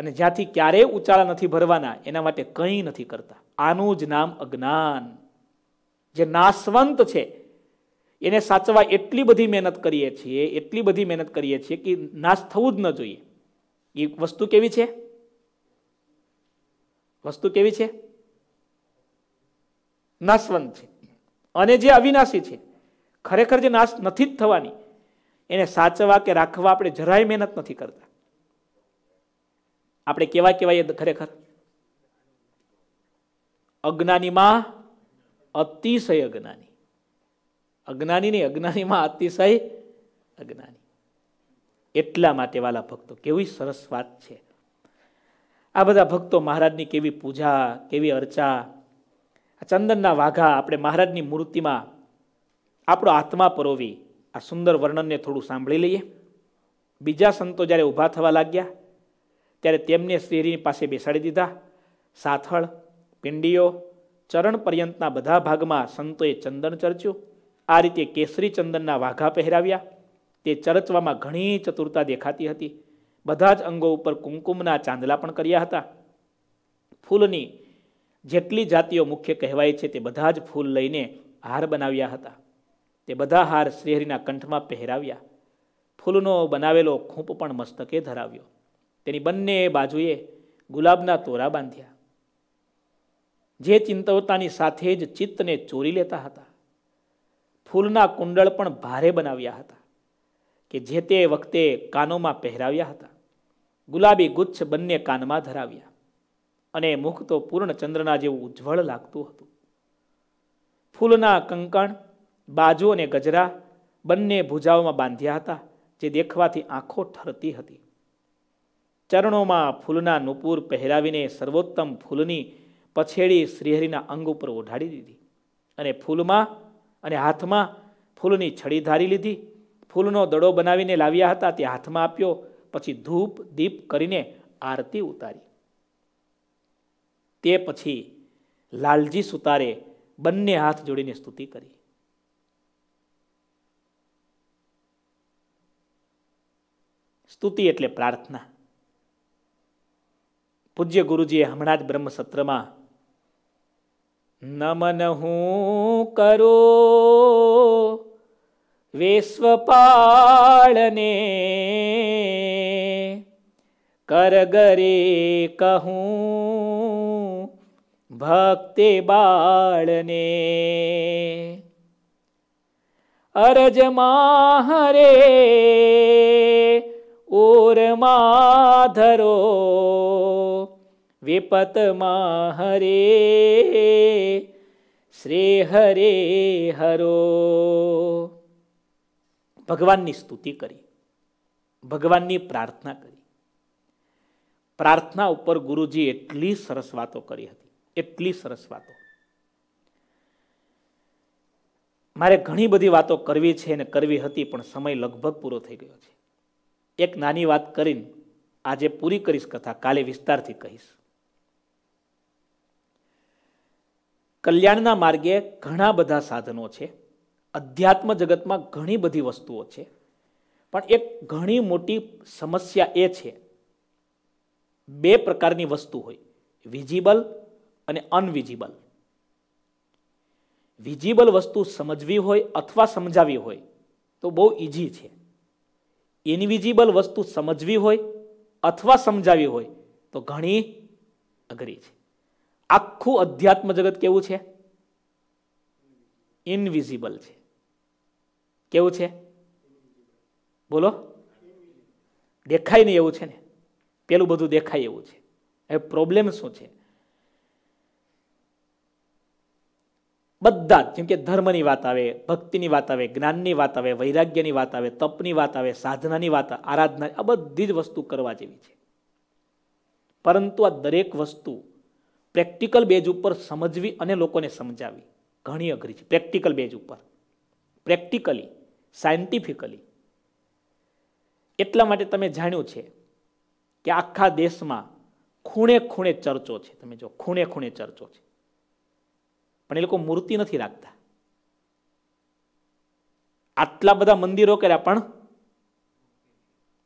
અને જ્યાંથી ક્યારેય ઉચાળા નથી ભરવાના એના માટે કંઈ નથી કરતા આનું જ નામ અજ્ઞાન જે નાશવંત છે એને સાચવા એટલી બધી મહેનત કરીએ છીએ એટલી બધી મહેનત કરીએ છીએ કે નાશ થવું જ ન જોઈએ એ વસ્તુ કેવી છે વસ્તુ કેવી છે નાશવંત છે અને જે અવિનાશી છે ખરેખર જે નાશ નથી જ થવાની એને સાચવા કે રાખવા આપણે જરાય મહેનત નથી કરતા આપણે કેવા કેવાય ખરેખર અજ્ઞાનીમાં અતિશય અજ્ઞાની અજ્ઞાની નહીં અજ્ઞાનીમાં અતિશય અજ્ઞાની એટલા માટે વાલા ભક્તો કેવી સરસ વાત છે આ બધા ભક્તો મહારાજની કેવી પૂજા કેવી અર્ચા ચંદનના વાઘા આપણે મહારાજની મૂર્તિમાં આપણો આત્મા પરોવી આ સુંદર વર્ણનને થોડું સાંભળી લઈએ બીજા સંતો જ્યારે ઊભા થવા લાગ્યા ત્યારે તેમને શેરીની પાસે બેસાડી દીધા સાથળ પિંડીઓ ચરણ પર્યંતના બધા ભાગમાં સંતોએ ચંદન ચર્ચ્યું આ રીતે કેસરી ચંદનના વાઘા પહેરાવ્યા તે ચરચવામાં ઘણી ચતુરતા દેખાતી હતી બધા જ અંગો ઉપર કુમકુમના ચાંદલા પણ કર્યા હતા ફૂલની જેટલી જાતિઓ મુખ્ય કહેવાય છે તે બધા જ ફૂલ લઈને હાર બનાવ્યા હતા તે બધા હાર શ્રીહરિના કંઠમાં પહેરાવ્યા ફૂલનો બનાવેલો ખૂંપ પણ મસ્તકે ધરાવ્યો તેની બંને બાજુએ ગુલાબના તોરા બાંધ્યા જે ચિંતવતાની સાથે જ ચિત્તને ચોરી લેતા હતા ફૂલના કુંડળ પણ ભારે બનાવ્યા હતા કે જે તે વખતે કાનોમાં પહેરાવ્યા હતા ગુલાબી ગુચ્છ બંને કાનમાં ધરાવ્યા અને મુખ તો પૂર્ણ ચંદ્રના જેવું ઉજ્જવળ લાગતું હતું ફૂલના કંકણ બાજુ અને ગજરા બંને ભુજાઓમાં બાંધ્યા હતા જે દેખવાથી આંખો ઠરતી હતી ચરણોમાં ફૂલના નુપુર પહેરાવીને સર્વોત્તમ ફૂલની પછેડી શ્રીહરિના અંગ ઉપર ઓઢાડી દીધી અને ફૂલમાં અને હાથમાં ફૂલની છડી ધારી લીધી ફૂલનો દડો બનાવીને લાવ્યા હતા તે હાથમાં આપ્યો પછી ધૂપ દીપ કરીને આરતી ઉતારી તે પછી લાલજી સુતારે બંને હાથ જોડીને સ્તુતિ કરી સ્તુતિ એટલે પ્રાર્થના પૂજ્ય ગુરુજીએ હમણાં જ બ્રહ્મસત્રમાં નમન હું કરો વેશ્વપાળને કરગરે કહું ભક્તે બાળને અરજ માહરે ઓરમાં ધરો વિપતમાં હરે શ્રી હરે હરો ભગવાનની સ્તુતિ કરી ભગવાનની પ્રાર્થના કરી પ્રાર્થના ઉપર ગુરુજી એટલી સરસ વાતો કરી હતી એટલી સરસ વાતો મારે ઘણી બધી વાતો કરવી છે અને કરવી હતી પણ સમય લગભગ પૂરો થઈ ગયો છે એક નાની વાત કરીને આજે પૂરી કરીશ કથા કાલે વિસ્તારથી કહીશ કલ્યાણના માર્ગે ઘણા બધા સાધનો છે અધ્યાત્મ જગતમાં ઘણી બધી વસ્તુઓ છે પણ એક ઘણી મોટી સમસ્યા એ છે બે પ્રકારની વસ્તુ હોય વિઝિબલ અને અનવિઝિબલ વિઝિબલ વસ્તુ સમજવી હોય અથવા સમજાવી હોય તો બહુ ઇઝી છે ઇનવિઝિબલ વસ્તુ સમજવી હોય અથવા સમજાવી હોય તો ઘણી અઘરી છે આખું અધ્યાત્મ જગત કેવું છે ઇનવિઝિબલ છે કેવું છે બોલો દેખાય નહીં એવું છે ને પેલું બધું દેખાય એવું છે હવે પ્રોબ્લેમ શું છે બધા જ જેમ કે ધર્મની વાત આવે ભક્તિની વાત આવે જ્ઞાનની વાત આવે વૈરાગ્યની વાત આવે તપની વાત આવે સાધનાની વાત આરાધના આ બધી જ વસ્તુ કરવા જેવી છે પરંતુ આ દરેક વસ્તુ પ્રેક્ટિકલ બેઝ ઉપર સમજવી અને લોકોને સમજાવી ઘણી અઘરી છે પ્રેક્ટિકલ બેઝ ઉપર પ્રેક્ટિકલી સાયન્ટિફિકલી એટલા માટે તમે જાણ્યું છે કે આખા દેશમાં ખૂણે ખૂણે ચર્ચો છે તમે જો ખૂણે ખૂણે ચર્ચો છે પણ એ લોકો મૂર્તિ નથી રાખતા આટલા બધા મંદિરો કર્યા પણ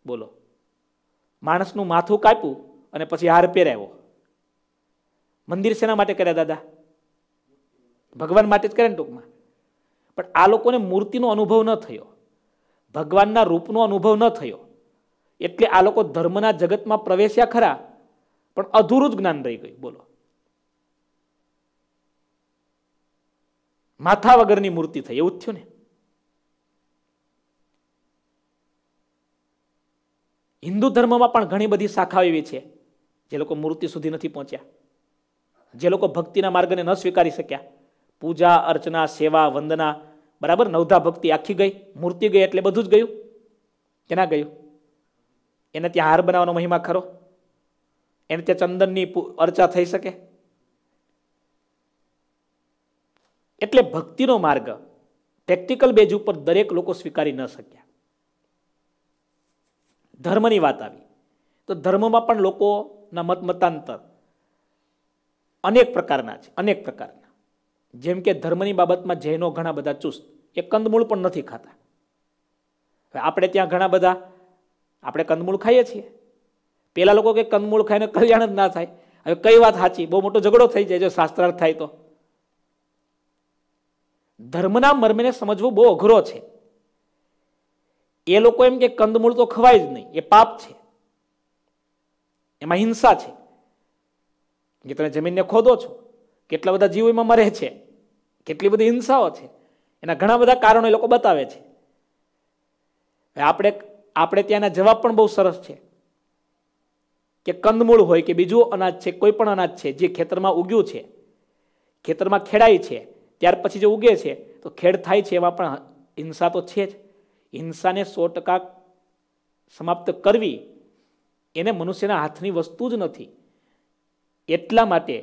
બોલો માણસનું માથું કાપ્યું અને પછી હાર પહેરાવ્યો મંદિર શેના માટે કર્યા દાદા ભગવાન માટે જ કરે ને ટૂંકમાં પણ આ લોકોને મૂર્તિનો અનુભવ ન થયો ભગવાનના રૂપનો અનુભવ ન થયો એટલે આ લોકો ધર્મના જગતમાં પ્રવેશ્યા ખરા પણ અધૂરું જ જ્ઞાન રહી ગયું બોલો માથા વગરની મૂર્તિ થઈ એવું થયું ને હિન્દુ ધર્મમાં પણ ઘણી બધી શાખાઓ એવી છે જે લોકો મૂર્તિ સુધી નથી પહોંચ્યા જે લોકો ભક્તિના માર્ગને ન સ્વીકારી શક્યા પૂજા અર્ચના સેવા વંદના બરાબર નવધા ભક્તિ આખી ગઈ મૂર્તિ ગઈ એટલે બધું જ ગયું કે ના ગયું એને ત્યાં હાર બનાવવાનો મહિમા ખરો એને ત્યાં ચંદનની અર્ચા થઈ શકે એટલે ભક્તિનો માર્ગ પ્રેક્ટિકલ બેઝ ઉપર દરેક લોકો સ્વીકારી ન શક્યા ધર્મની વાત આવી તો ધર્મમાં પણ લોકોના મત મતાંતર અનેક પ્રકારના છે અનેક પ્રકારના જેમ કે ધર્મની બાબતમાં જૈનો ઘણા બધા ચુસ્ત એ કંદમૂળ પણ નથી ખાતા હવે આપણે ત્યાં ઘણા બધા આપણે કંદમૂળ ખાઈએ છીએ પહેલાં લોકો કે કંદમૂળ ખાઈને કલ્યાણ જ ના થાય હવે કઈ વાત સાચી બહુ મોટો ઝઘડો થઈ જાય જો શાસ્ત્રાર્થ થાય તો ધર્મના મર્મેને સમજવું બહુ અઘરો છે એ લોકો એમ કે કંદમૂળ તો ખવાય જ નહીં એ પાપ છે એમાં હિંસા છે કે તમે જમીનને ખોદો છો કેટલા બધા જીવો એમાં મરે છે કેટલી બધી હિંસાઓ છે એના ઘણા બધા કારણો એ લોકો બતાવે છે આપણે આપણે ત્યાંના જવાબ પણ બહુ સરસ છે કે કંદમૂળ હોય કે બીજું અનાજ છે કોઈ પણ અનાજ છે જે ખેતરમાં ઉગ્યું છે ખેતરમાં ખેડાય છે ત્યાર પછી જો ઉગે છે તો ખેડ થાય છે એમાં પણ હિંસા તો છે જ હિંસાને સો ટકા સમાપ્ત કરવી એને મનુષ્યના હાથની વસ્તુ જ નથી એટલા માટે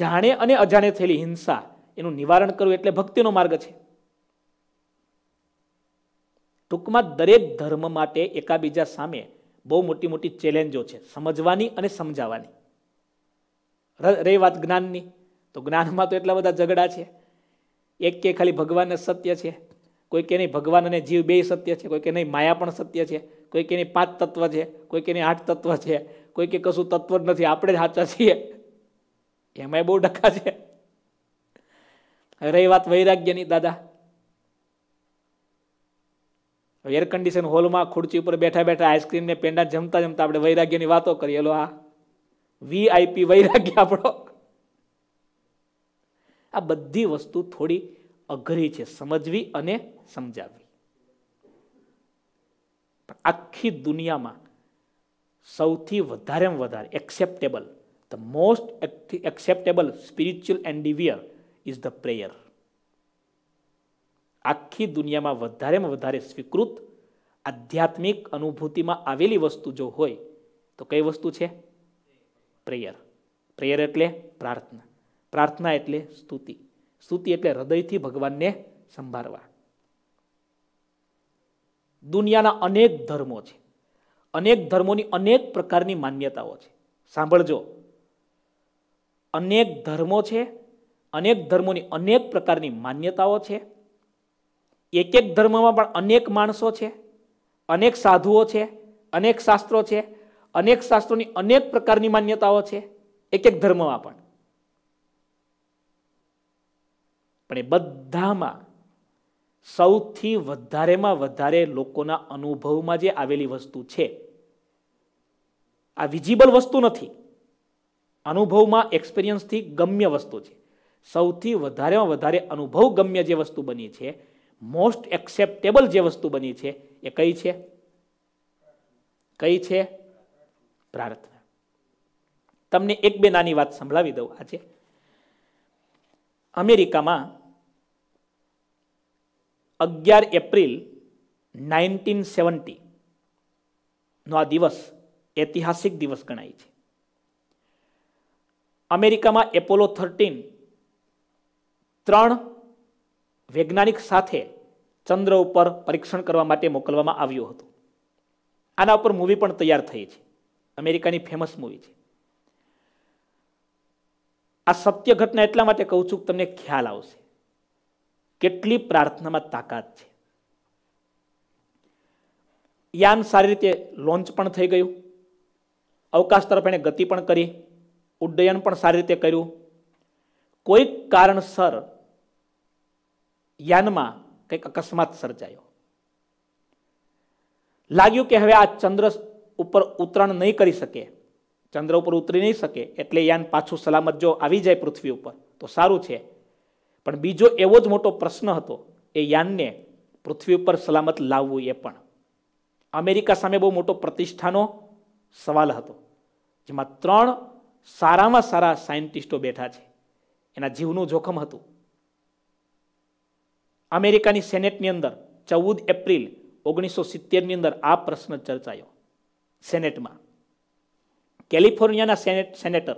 જાણે અને અજાણે થયેલી હિંસા એનું નિવારણ કરવું એટલે ભક્તિનો માર્ગ છે ટૂંકમાં દરેક ધર્મ માટે એકાબીજા સામે બહુ મોટી મોટી ચેલેન્જો છે સમજવાની અને સમજાવવાની રહી વાત જ્ઞાનની તો જ્ઞાનમાં તો એટલા બધા ઝઘડા છે એક કે ખાલી ભગવાન સત્ય છે કોઈ કે નહીં ભગવાન અને જીવ બે સત્ય છે કોઈ કે નહીં માયા પણ સત્ય છે કોઈ કે નહીં પાંચ તત્વ છે કોઈ કે નહીં આઠ તત્વ છે કોઈ કે કશું તત્વ જ નથી આપણે જ સાચા છીએ એમાંય બહુ ડખા છે રહી વાત વૈરાગ્યની દાદા એર કન્ડિશન હોલમાં ખુરચી ઉપર બેઠા બેઠા આઈસ્ક્રીમ ને પેંડા જમતા જમતા આપણે વૈરાગ્યની વાતો કરીએ લો આ વીઆઈપી વૈરાગ્ય આપણો આ બધી વસ્તુ થોડી અઘરી છે સમજવી અને સમજાવવી પણ આખી દુનિયામાં સૌથી વધારેમાં વધારે acceptable the most acceptable spiritual endeavour is the prayer આખી દુનિયામાં વધારેમાં વધારે સ્વીકૃત આધ્યાત્મિક અનુભૂતિમાં આવેલી વસ્તુ જો હોય તો કઈ વસ્તુ છે પ્રેયર પ્રેયર એટલે પ્રાર્થના પ્રાર્થના એટલે સ્તુતિ સ્તુતિ એટલે હૃદયથી ભગવાનને સંભાળવા દુનિયાના અનેક ધર્મો છે અનેક ધર્મોની અનેક પ્રકારની માન્યતાઓ છે સાંભળજો અનેક ધર્મો છે અનેક ધર્મોની અનેક પ્રકારની માન્યતાઓ છે એક એક ધર્મમાં પણ અનેક માણસો છે અનેક સાધુઓ છે અનેક શાસ્ત્રો છે અનેક શાસ્ત્રોની અનેક પ્રકારની માન્યતાઓ છે એક એક ધર્મમાં પણ પણ એ બધામાં સૌથી વધારેમાં વધારે લોકોના અનુભવમાં જે આવેલી વસ્તુ છે આ વિઝિબલ વસ્તુ નથી અનુભવમાં એક્સપિરિયન્સથી ગમ્ય વસ્તુ છે સૌથી વધારેમાં વધારે અનુભવ ગમ્ય જે વસ્તુ બની છે મોસ્ટ એક્સેપ્ટેબલ જે વસ્તુ બની છે એ કઈ છે કઈ છે પ્રાર્થના તમને એક બે નાની વાત સંભળાવી દઉં આજે અમેરિકામાં અગિયાર એપ્રિલ નાઇન્ટીન સેવન્ટીનો આ દિવસ ઐતિહાસિક દિવસ ગણાય છે અમેરિકામાં એપોલો થર્ટીન ત્રણ વૈજ્ઞાનિક સાથે ચંદ્ર ઉપર પરીક્ષણ કરવા માટે મોકલવામાં આવ્યું હતું આના ઉપર મૂવી પણ તૈયાર થઈ છે અમેરિકાની ફેમસ મૂવી છે આ સત્ય ઘટના એટલા માટે કહું છું કે તમને ખ્યાલ આવશે કેટલી પ્રાર્થનામાં તાકાત છે યાન સારી રીતે લોન્ચ પણ થઈ ગયું અવકાશ તરફ એણે ગતિ પણ કરી ઉડ્ડયન પણ સારી રીતે કર્યું કોઈક કારણસર યાનમાં કંઈક અકસ્માત સર્જાયો લાગ્યું કે હવે આ ચંદ્ર ઉપર ઉતરણ નહીં કરી શકે ચંદ્ર ઉપર ઉતરી નહીં શકે એટલે યાન પાછું સલામત જો આવી જાય પૃથ્વી ઉપર તો સારું છે પણ બીજો એવો જ મોટો પ્રશ્ન હતો એ યાનને પૃથ્વી ઉપર સલામત લાવવું એ પણ અમેરિકા સામે બહુ મોટો પ્રતિષ્ઠાનો સવાલ હતો જેમાં ત્રણ સારામાં સારા સાયન્ટિસ્ટો બેઠા છે એના જીવનું જોખમ હતું અમેરિકાની સેનેટની અંદર ચૌદ એપ્રિલ ઓગણીસો સિત્તેરની અંદર આ પ્રશ્ન ચર્ચાયો સેનેટમાં કેલિફોર્નિયાના senate senator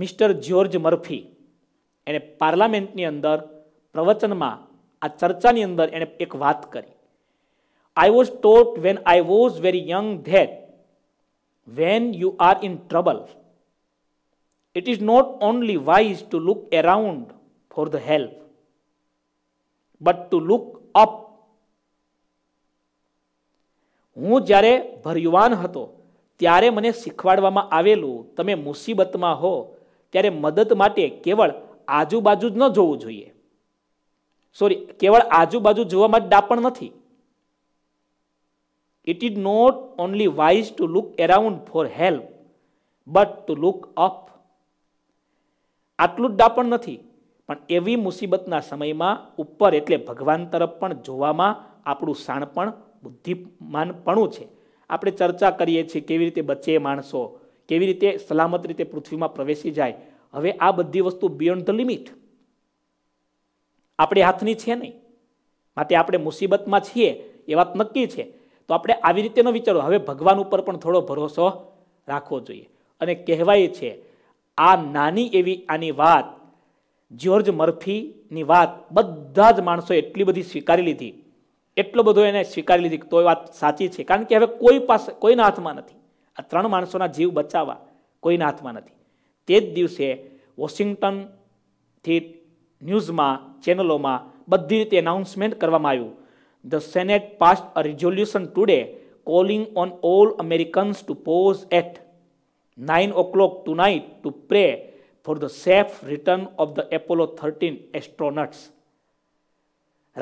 mister George Murphy એણે પાર્લામેન્ટની અંદર પ્રવચનમાં આ ચર્ચાની અંદર એણે એક વાત કરી I was taught when I was very young that when you are in trouble it is not only wise to look around for the help but to look up હું જ્યારે ભરયુવાન હતો ત્યારે મને શીખવાડવામાં આવેલું તમે મુસીબતમાં હો ત્યારે મદદ માટે કેવળ આજુબાજુ જ ન જોવું જોઈએ સોરી કેવળ આજુબાજુ જોવામાં જ ડાપણ નથી it is not only wise to look around for help but to look up આટલું જ ડાપણ નથી પણ એવી મુસીબતના સમયમાં ઉપર એટલે ભગવાન તરફ પણ જોવામાં આપણું શાણપણ બુદ્ધિમાનપણું છે આપણે ચર્ચા કરીએ છીએ કેવી રીતે બચે માણસો કેવી રીતે સલામત રીતે પૃથ્વીમાં પ્રવેશી જાય હવે આ બધી વસ્તુ બિયોન્ડ ધ લિમિટ આપણી હાથની છે નહીં માટે આપણે મુસીબતમાં છીએ એ વાત નક્કી છે તો આપણે આવી રીતે વિચારો હવે ભગવાન ઉપર પણ થોડો ભરોસો રાખવો જોઈએ અને કહેવાય છે આ નાની એવી આની વાત જ્યોર્જ મર્ફીની વાત બધા જ માણસોએ એટલી બધી સ્વીકારી લીધી એટલો બધો એને સ્વીકારી લીધી તો એ વાત સાચી છે કારણ કે હવે કોઈ પાસે કોઈના હાથમાં નથી આ ત્રણ માણસોના જીવ બચાવવા કોઈના હાથમાં નથી તે જ દિવસે વોશિંગ્ટનથી ન્યૂઝમાં ચેનલોમાં બધી રીતે એનાઉન્સમેન્ટ કરવામાં આવ્યું the senate passed a resolution today calling on all Americans to pause at nine o'clock tonight to pray for the safe return of the Apollo thirteen astronauts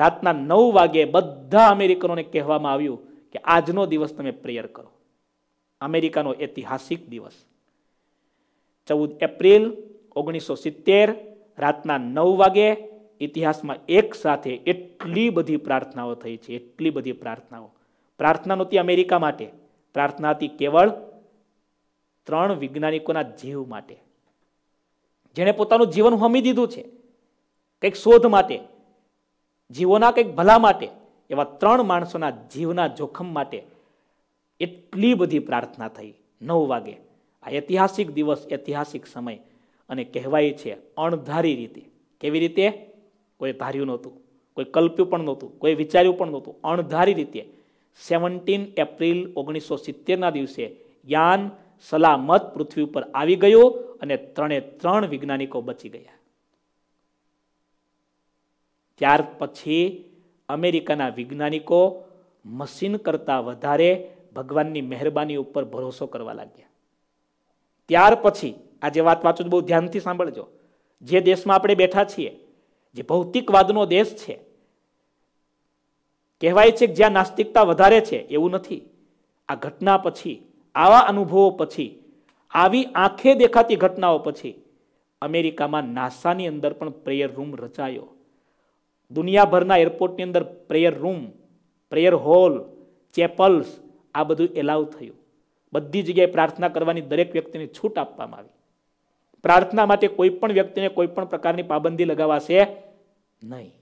રાતના નવ વાગે બધા અમેરિકનોને કહેવામાં આવ્યું કે આજનો દિવસ તમે પ્રેયર કરો અમેરિકાનો ઐતિહાસિક દિવસ ચૌદ એપ્રિલ ઓગણીસો સિત્તેર રાતના નવ વાગે ઇતિહાસમાં એક સાથે એટલી બધી પ્રાર્થનાઓ થઈ છે એટલી બધી પ્રાર્થનાઓ પ્રાર્થના નહોતી અમેરિકા માટે પ્રાર્થના હતી કેવળ ત્રણ વૈજ્ઞાનિકોના જીવ માટે જેણે પોતાનું જીવન હોમી દીધું છે કંઈક શોધ માટે જીવોના કંઈક ભલા માટે એવા ત્રણ માણસોના જીવના જોખમ માટે એટલી બધી પ્રાર્થના થઈ નવ વાગે આ ઐતિહાસિક દિવસ ઐતિહાસિક સમય અને કહેવાય છે અણધારી રીતે કેવી રીતે કોઈ ધાર્યું નહોતું કોઈ કલ્પ્યું પણ નહોતું કોઈ વિચાર્યું પણ નહોતું અણધારી રીતે સેવન્ટીન એપ્રિલ ઓગણીસો સિત્તેરના દિવસે યાન સલામત પૃથ્વી ઉપર આવી ગયું અને ત્રણે ત્રણ વૈજ્ઞાનિકો બચી ગયા ત્યાર પછી અમેરિકાના વૈજ્ઞાનિકો મશીન કરતાં વધારે ભગવાનની મહેરબાની ઉપર ભરોસો કરવા લાગ્યા ત્યાર પછી આ જે વાત વાંચું બહુ ધ્યાનથી સાંભળજો જે દેશમાં આપણે બેઠા છીએ જે ભૌતિકવાદનો દેશ છે કહેવાય છે કે જ્યાં નાસ્તિકતા વધારે છે એવું નથી આ ઘટના પછી આવા અનુભવો પછી આવી આંખે દેખાતી ઘટનાઓ પછી અમેરિકામાં નાસાની અંદર પણ પ્રેયર રૂમ રચાયો દુનિયાભરના એરપોર્ટની અંદર prayer room prayer hall chapels આ બધું એલાવ થયું બધી જગ્યાએ પ્રાર્થના કરવાની દરેક વ્યક્તિને છૂટ આપવામાં આવી પ્રાર્થના માટે કોઈ પણ વ્યક્તિને કોઈ પણ પ્રકારની પાબંદી લગાવાશે નહીં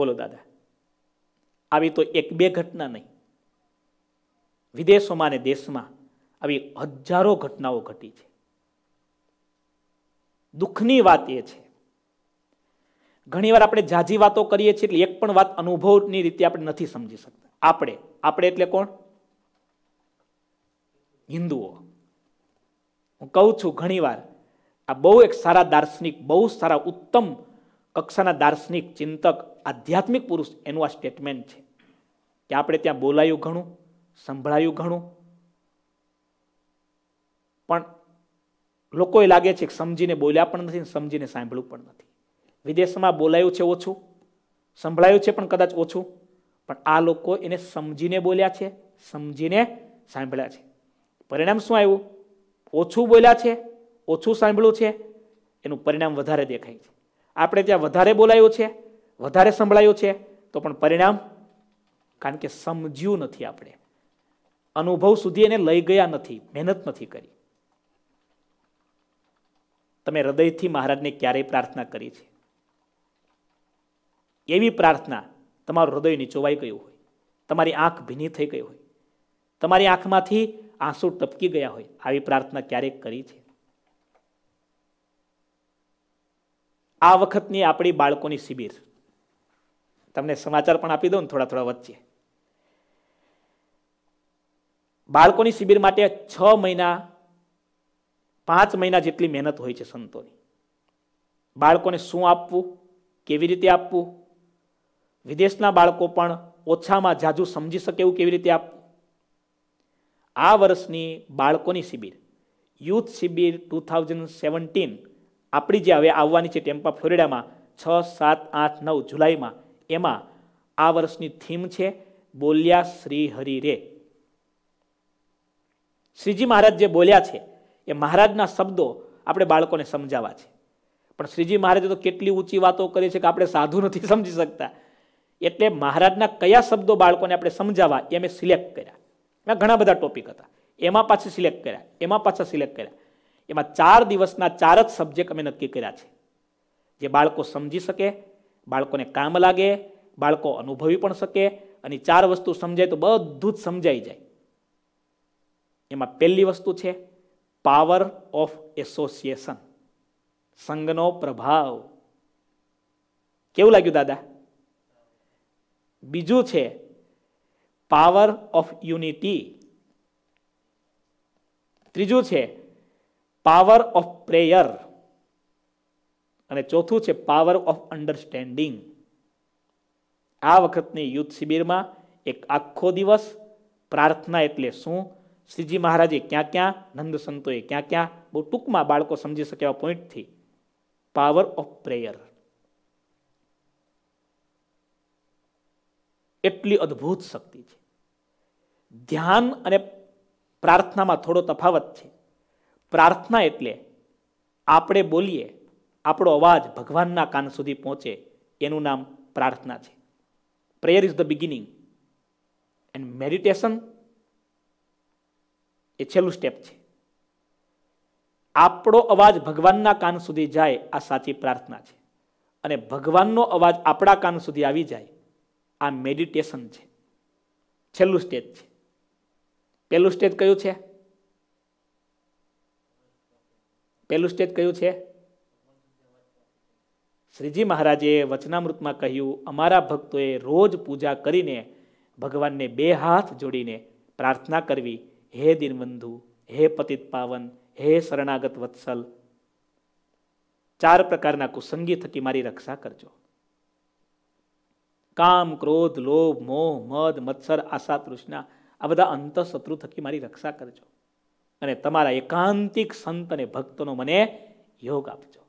બોલો દાદા આવી તો એક બે ઘટના નહીં વિદેશોમાં અને દેશમાં આવી હજારો ઘટનાઓ ઘટી છે દુઃખની વાત એ છે ઘણીવાર આપણે જાજી વાતો કરીએ છીએ એટલે એક પણ વાત અનુભવની રીતે આપણે નથી સમજી શકતા આપણે આપણે એટલે કોણ હિન્દુઓ હું કહું છું ઘણીવાર આ બહુ એક સારા દાર્શનિક બહુ સારા ઉત્તમ કક્ષાના દાર્શનિક ચિંતક આધ્યાત્મિક પુરુષ એનું આ સ્ટેટમેન્ટ છે કે આપણે ત્યાં બોલાયું ઘણું સંભળાયું ઘણું પણ લોકોએ લાગે છે કે સમજીને બોલ્યા પણ નથી સમજીને સાંભળ્યું પણ નથી વિદેશમાં બોલાયું છે ઓછું સંભળાયું છે પણ કદાચ ઓછું પણ આ લોકો એને સમજીને બોલ્યા છે સમજીને સાંભળ્યા છે પરિણામ શું આવ્યું ઓછું બોલ્યા છે ઓછું સાંભળ્યું છે એનું પરિણામ વધારે દેખાય છે આપણે ત્યાં વધારે બોલાયું છે વધારે સંભળાયું છે તો પણ પરિણામ કારણ કે સમજ્યું નથી આપણે અનુભવ સુધી એને લઈ ગયા નથી મહેનત નથી કરી તમે હૃદયથી મહારાજને ક્યારેય પ્રાર્થના કરી છે એવી પ્રાર્થના તમારું હૃદય નીચોવાઈ ગયું હોય તમારી આંખ ભીની થઈ ગઈ હોય તમારી આંખમાંથી આંસુ ટપકી ગયા હોય આવી પ્રાર્થના ક્યારેક કરી છે આ વખતની આપણી બાળકોની શિબિર તમને સમાચાર પણ આપી દઉં ને થોડા થોડા વચ્ચે બાળકોની શિબિર માટે છ મહિના પાંચ મહિના જેટલી મહેનત હોય છે સંતોની બાળકોને શું આપવું કેવી રીતે આપવું વિદેશના બાળકો પણ ઓછામાં જાજુ સમજી શકે એવું કેવી રીતે આપવું આ વર્ષની બાળકોની શિબિર યુથ શિબિર ટુ થાઉઝન્ડ સેવન્ટીન આપણી જે હવે આવવાની છે ટેમ્પા ફ્લોરિડામાં છ સાત આઠ નવ જુલાઈમાં એમાં આ વર્ષની થીમ છે બોલ્યા શ્રી હરિ રે શ્રીજી મહારાજ જે બોલ્યા છે એ મહારાજના શબ્દો આપણે બાળકોને સમજાવવા છે પણ શ્રીજી મહારાજે તો કેટલી ઊંચી વાતો કરી છે કે આપણે સાધુ નથી સમજી શકતા એટલે મહારાજના કયા શબ્દો બાળકોને આપણે સમજાવવા એ અમે સિલેક્ટ કર્યા મેં ઘણા બધા ટોપિક હતા એમાં પાછા સિલેક્ટ કર્યા એમાં પાછા સિલેક્ટ કર્યા એમાં ચાર દિવસના ચાર જ સબ્જેક્ટ અમે નક્કી કર્યા છે જે બાળકો સમજી શકે બાળકોને કામ લાગે બાળકો અનુભવી પણ શકે અને ચાર વસ્તુ સમજાય તો બધું જ સમજાઈ જાય એમાં પહેલી વસ્તુ છે પાવર ઓફ એસોસિએશન સંઘનો પ્રભાવ કેવું લાગ્યું દાદા બીજું છે પાવર ઓફ યુનિટી ત્રીજું છે પાવર ઓફ પ્રેયર અને ચોથું છે પાવર ઓફ અન્ડરસ્ટેન્ડિંગ આ વખતની યુદ્ધ શિબિરમાં એક આખો દિવસ પ્રાર્થના એટલે શું શ્રીજી મહારાજે ક્યાં ક્યાં નંદ સંતોએ ક્યાં ક્યાં બહુ ટૂંકમાં બાળકો સમજી શકે એવા પોઈન્ટથી પાવર ઓફ પ્રેયર એટલી અદ્ભુત શક્તિ છે ધ્યાન અને પ્રાર્થનામાં થોડો તફાવત છે પ્રાર્થના એટલે આપણે બોલીએ આપણો અવાજ ભગવાનના કાન સુધી પહોંચે એનું નામ પ્રાર્થના છે prayer is the beginning and meditation એ છેલ્લું સ્ટેપ છે આપણો અવાજ ભગવાનના કાન સુધી જાય આ સાચી પ્રાર્થના છે અને ભગવાનનો અવાજ આપણા કાન સુધી આવી જાય આ મેડિટેશન છે છેલ્લું સ્ટેજ છે પહેલું સ્ટેજ કયું છે પહેલું સ્ટેજ કયું છે શ્રીજી મહારાજે વચનામૃતમાં કહ્યું અમારા ભક્તોએ રોજ પૂજા કરીને ભગવાનને બે હાથ જોડીને પ્રાર્થના કરવી હે દિનબંધુ હે પતિત પાવન હે શરણાગત વત્સલ ચાર પ્રકારના કુસંગી થકી મારી રક્ષા કરજો કામ ક્રોધ લોભ મોહ મદ મત્સર આશા તૃષ્ણા આ બધા અંતઃશત્રુ થકી મારી રક્ષા કરજો અને તમારા એકાંતિક સંત અને ભક્તોનો મને યોગ આપજો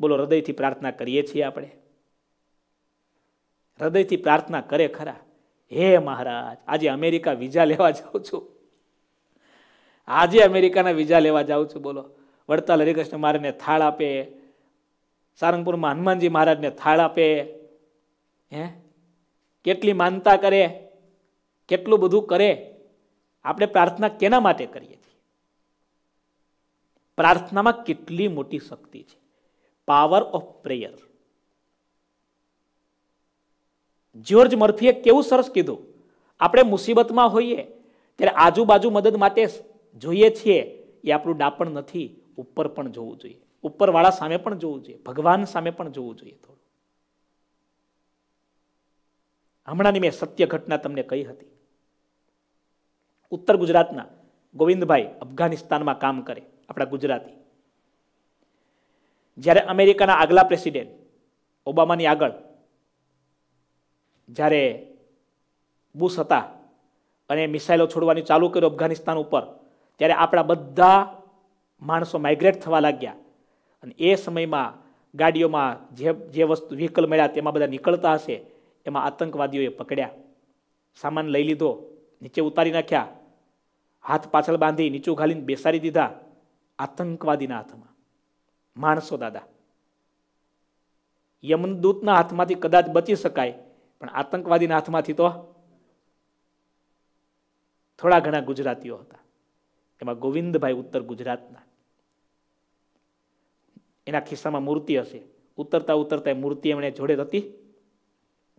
બોલો હૃદયથી પ્રાર્થના કરીએ છીએ આપણે હૃદયથી પ્રાર્થના કરે ખરા હે મહારાજ આજે અમેરિકા વિઝા લેવા જાઉં છું આજે અમેરિકાના વિઝા લેવા જાઉં છું બોલો વડતાલ હરિકૃષ્ણ મહારાજને થાળ આપે સારંગપુરમાં હનુમાનજી મહારાજને થાળ આપે હે કેટલી માનતા કરે કેટલું બધું કરે આપણે પ્રાર્થના કેના માટે કરીએ છીએ પ્રાર્થનામાં કેટલી મોટી શક્તિ છે પાવર ઓફ પ્રેયર જ્યોર્જ મર્ફીએ કેવું સરસ કીધું આપણે મુસીબતમાં હોઈએ ત્યારે આજુબાજુ મદદ માટે જોઈએ છીએ એ આપણું ડાપણ નથી ઉપર પણ જોવું જોઈએ ઉપરવાળા સામે પણ જોવું જોઈએ ભગવાન સામે પણ જોવું જોઈએ થોડું હમણાંની મેં સત્ય ઘટના તમને કહી હતી ઉત્તર ગુજરાતના ગોવિંદભાઈ અફઘાનિસ્તાનમાં કામ કરે આપણા ગુજરાતી જ્યારે અમેરિકાના આગલા પ્રેસિડેન્ટ ઓબામાની આગળ જ્યારે બુશ હતા અને મિસાઇલો છોડવાની ચાલુ કર્યું અફઘાનિસ્તાન ઉપર ત્યારે આપણા બધા માણસો માઇગ્રેટ થવા લાગ્યા અને એ સમયમાં ગાડીઓમાં જે જે વસ્તુ વ્હીકલ મળ્યા તેમાં બધા નીકળતા હશે એમાં આતંકવાદીઓએ પકડ્યા સામાન લઈ લીધો નીચે ઉતારી નાખ્યા હાથ પાછળ બાંધી નીચું ઘાલીને બેસાડી દીધા આતંકવાદીના હાથમાં માણસો દાદા યમનદૂતના હાથમાંથી કદાચ બચી શકાય પણ આતંકવાદીના હાથમાંથી તો થોડા ઘણા ગુજરાતીઓ હતા એમાં ગોવિંદભાઈ ઉત્તર ગુજરાતના એના ખિસ્સામાં મૂર્તિ હશે ઉતરતા ઉતરતા એ મૂર્તિ એમણે જોડે હતી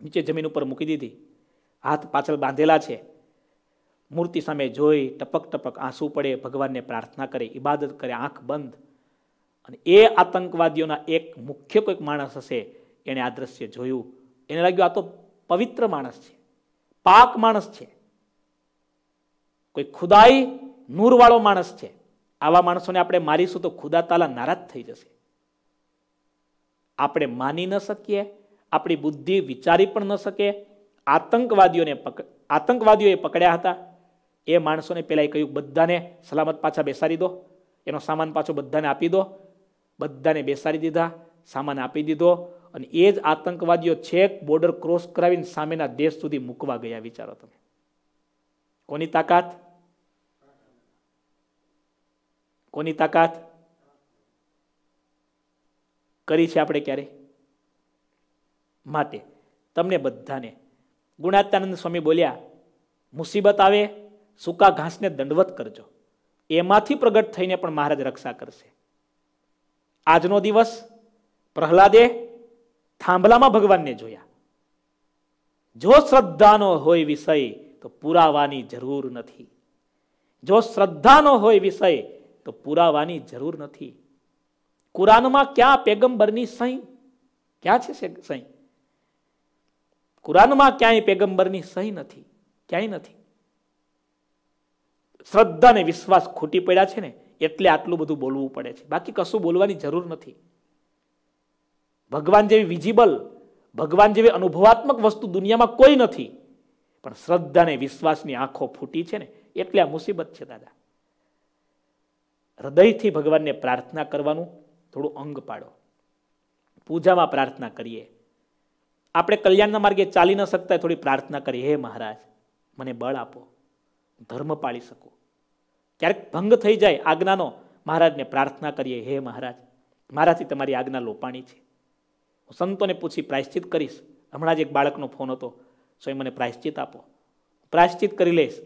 નીચે જમીન ઉપર મૂકી દીધી હાથ પાછળ બાંધેલા છે મૂર્તિ સામે જોઈ ટપક ટપક આંસુ પડે ભગવાનને પ્રાર્થના કરે ઇબાદત કરે આંખ બંધ અને એ આતંકવાદીઓના એક મુખ્ય કોઈક માણસ હશે એણે આ દ્રશ્ય જોયું એને લાગ્યું આ તો પવિત્ર માણસ છે પાક માણસ છે કોઈ ખુદાઈ નૂરવાળો માણસ છે આવા માણસોને આપણે મારીશું તો ખુદા તાલા નારાજ થઈ જશે આપણે માની ન શકીએ આપણી બુદ્ધિ વિચારી પણ ન શકીએ આતંકવાદીઓને આતંકવાદીઓએ પકડ્યા હતા એ માણસોને પહેલાં એ કહ્યું બધાને સલામત પાછા બેસાડી દો એનો સામાન પાછો બધાને આપી દો બધાને બેસાડી દીધા સામાન આપી દીધો અને એ જ આતંકવાદીઓ છેક બોર્ડર ક્રોસ કરાવીને સામેના દેશ સુધી મૂકવા ગયા વિચારો તમે કોની તાકાત કોની તાકાત કરી છે આપણે ક્યારે માટે તમને બધાને ગુણાત્યાનંદ સ્વામી બોલ્યા મુસીબત આવે સૂકા ઘાસને દંડવત કરજો એમાંથી પ્રગટ થઈને પણ મહારાજ રક્ષા કરશે આજનો દિવસ પ્રહલાદે થાંભલામાં ભગવાનને જોયા જો શ્રદ્ધાનો હોય વિષય તો પુરાવાની જરૂર નથી જો શ્રદ્ધાનો હોય વિષય તો પુરાવાની જરૂર નથી કુરાનમાં ક્યાં પેગમ્બરની સહી ક્યાં છે સહી કુરાનમાં ક્યાંય પેગમ્બરની સહી નથી ક્યાંય નથી શ્રદ્ધા અને વિશ્વાસ ખૂટી પડ્યા છે ને એટલે આટલું બધું બોલવું પડે છે બાકી કશું બોલવાની જરૂર નથી ભગવાન જેવી વિઝિબલ ભગવાન જેવી અનુભવાત્મક વસ્તુ દુનિયામાં કોઈ નથી પણ શ્રદ્ધા અને વિશ્વાસની આંખો ફૂટી છે ને એટલે આ મુસીબત છે દાદા હૃદયથી ભગવાનને પ્રાર્થના કરવાનું થોડું અંગ પાડો પૂજામાં પ્રાર્થના કરીએ આપણે કલ્યાણના માર્ગે ચાલી ન શકતા થોડી પ્રાર્થના કરીએ હે મહારાજ મને બળ આપો ધર્મ પાળી શકું ક્યારેક ભંગ થઈ જાય આજ્ઞાનો મહારાજને પ્રાર્થના કરીએ હે મહારાજ મારાથી તમારી આજ્ઞા લોપાણી છે હું સંતોને પૂછી પ્રાયશ્ચિત કરીશ હમણાં જ એક બાળકનો ફોન હતો સ્વયં મને પ્રાયશ્ચિત આપો પ્રાયશ્ચિત કરી લઈશ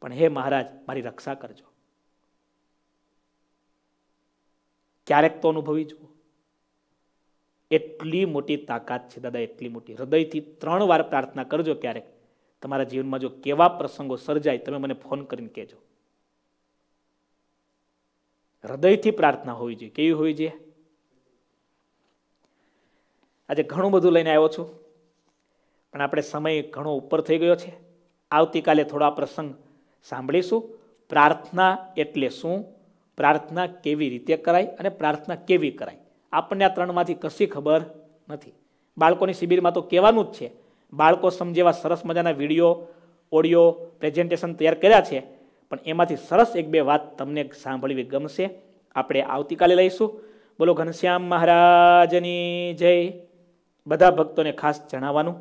પણ હે મહારાજ મારી રક્ષા કરજો ક્યારેક તો અનુભવી જુઓ એટલી મોટી તાકાત છે દાદા એટલી મોટી હૃદયથી ત્રણ વાર પ્રાર્થના કરજો ક્યારેક તમારા જીવનમાં જો કેવા પ્રસંગો સર્જાય તમે મને ફોન કરીને કહેજો હૃદયથી પ્રાર્થના હોવી જોઈએ કેવી હોવી જોઈએ આજે ઘણું બધું લઈને આવ્યો છું પણ આપણે સમય ઘણો ઉપર થઈ ગયો છે આવતીકાલે થોડા પ્રસંગ સાંભળીશું પ્રાર્થના એટલે શું પ્રાર્થના કેવી રીતે કરાય અને પ્રાર્થના કેવી કરાય આપણને આ ત્રણમાંથી કશી ખબર નથી બાળકોની શિબિરમાં તો કહેવાનું જ છે બાળકો સમજેવા સરસ મજાના વિડીયો ઓડિયો પ્રેઝન્ટેશન તૈયાર કર્યા છે પણ એમાંથી સરસ એક બે વાત તમને સાંભળવી ગમશે આપણે આવતીકાલે લઈશું બોલો ઘનશ્યામ મહારાજની જય બધા ભક્તોને ખાસ જણાવવાનું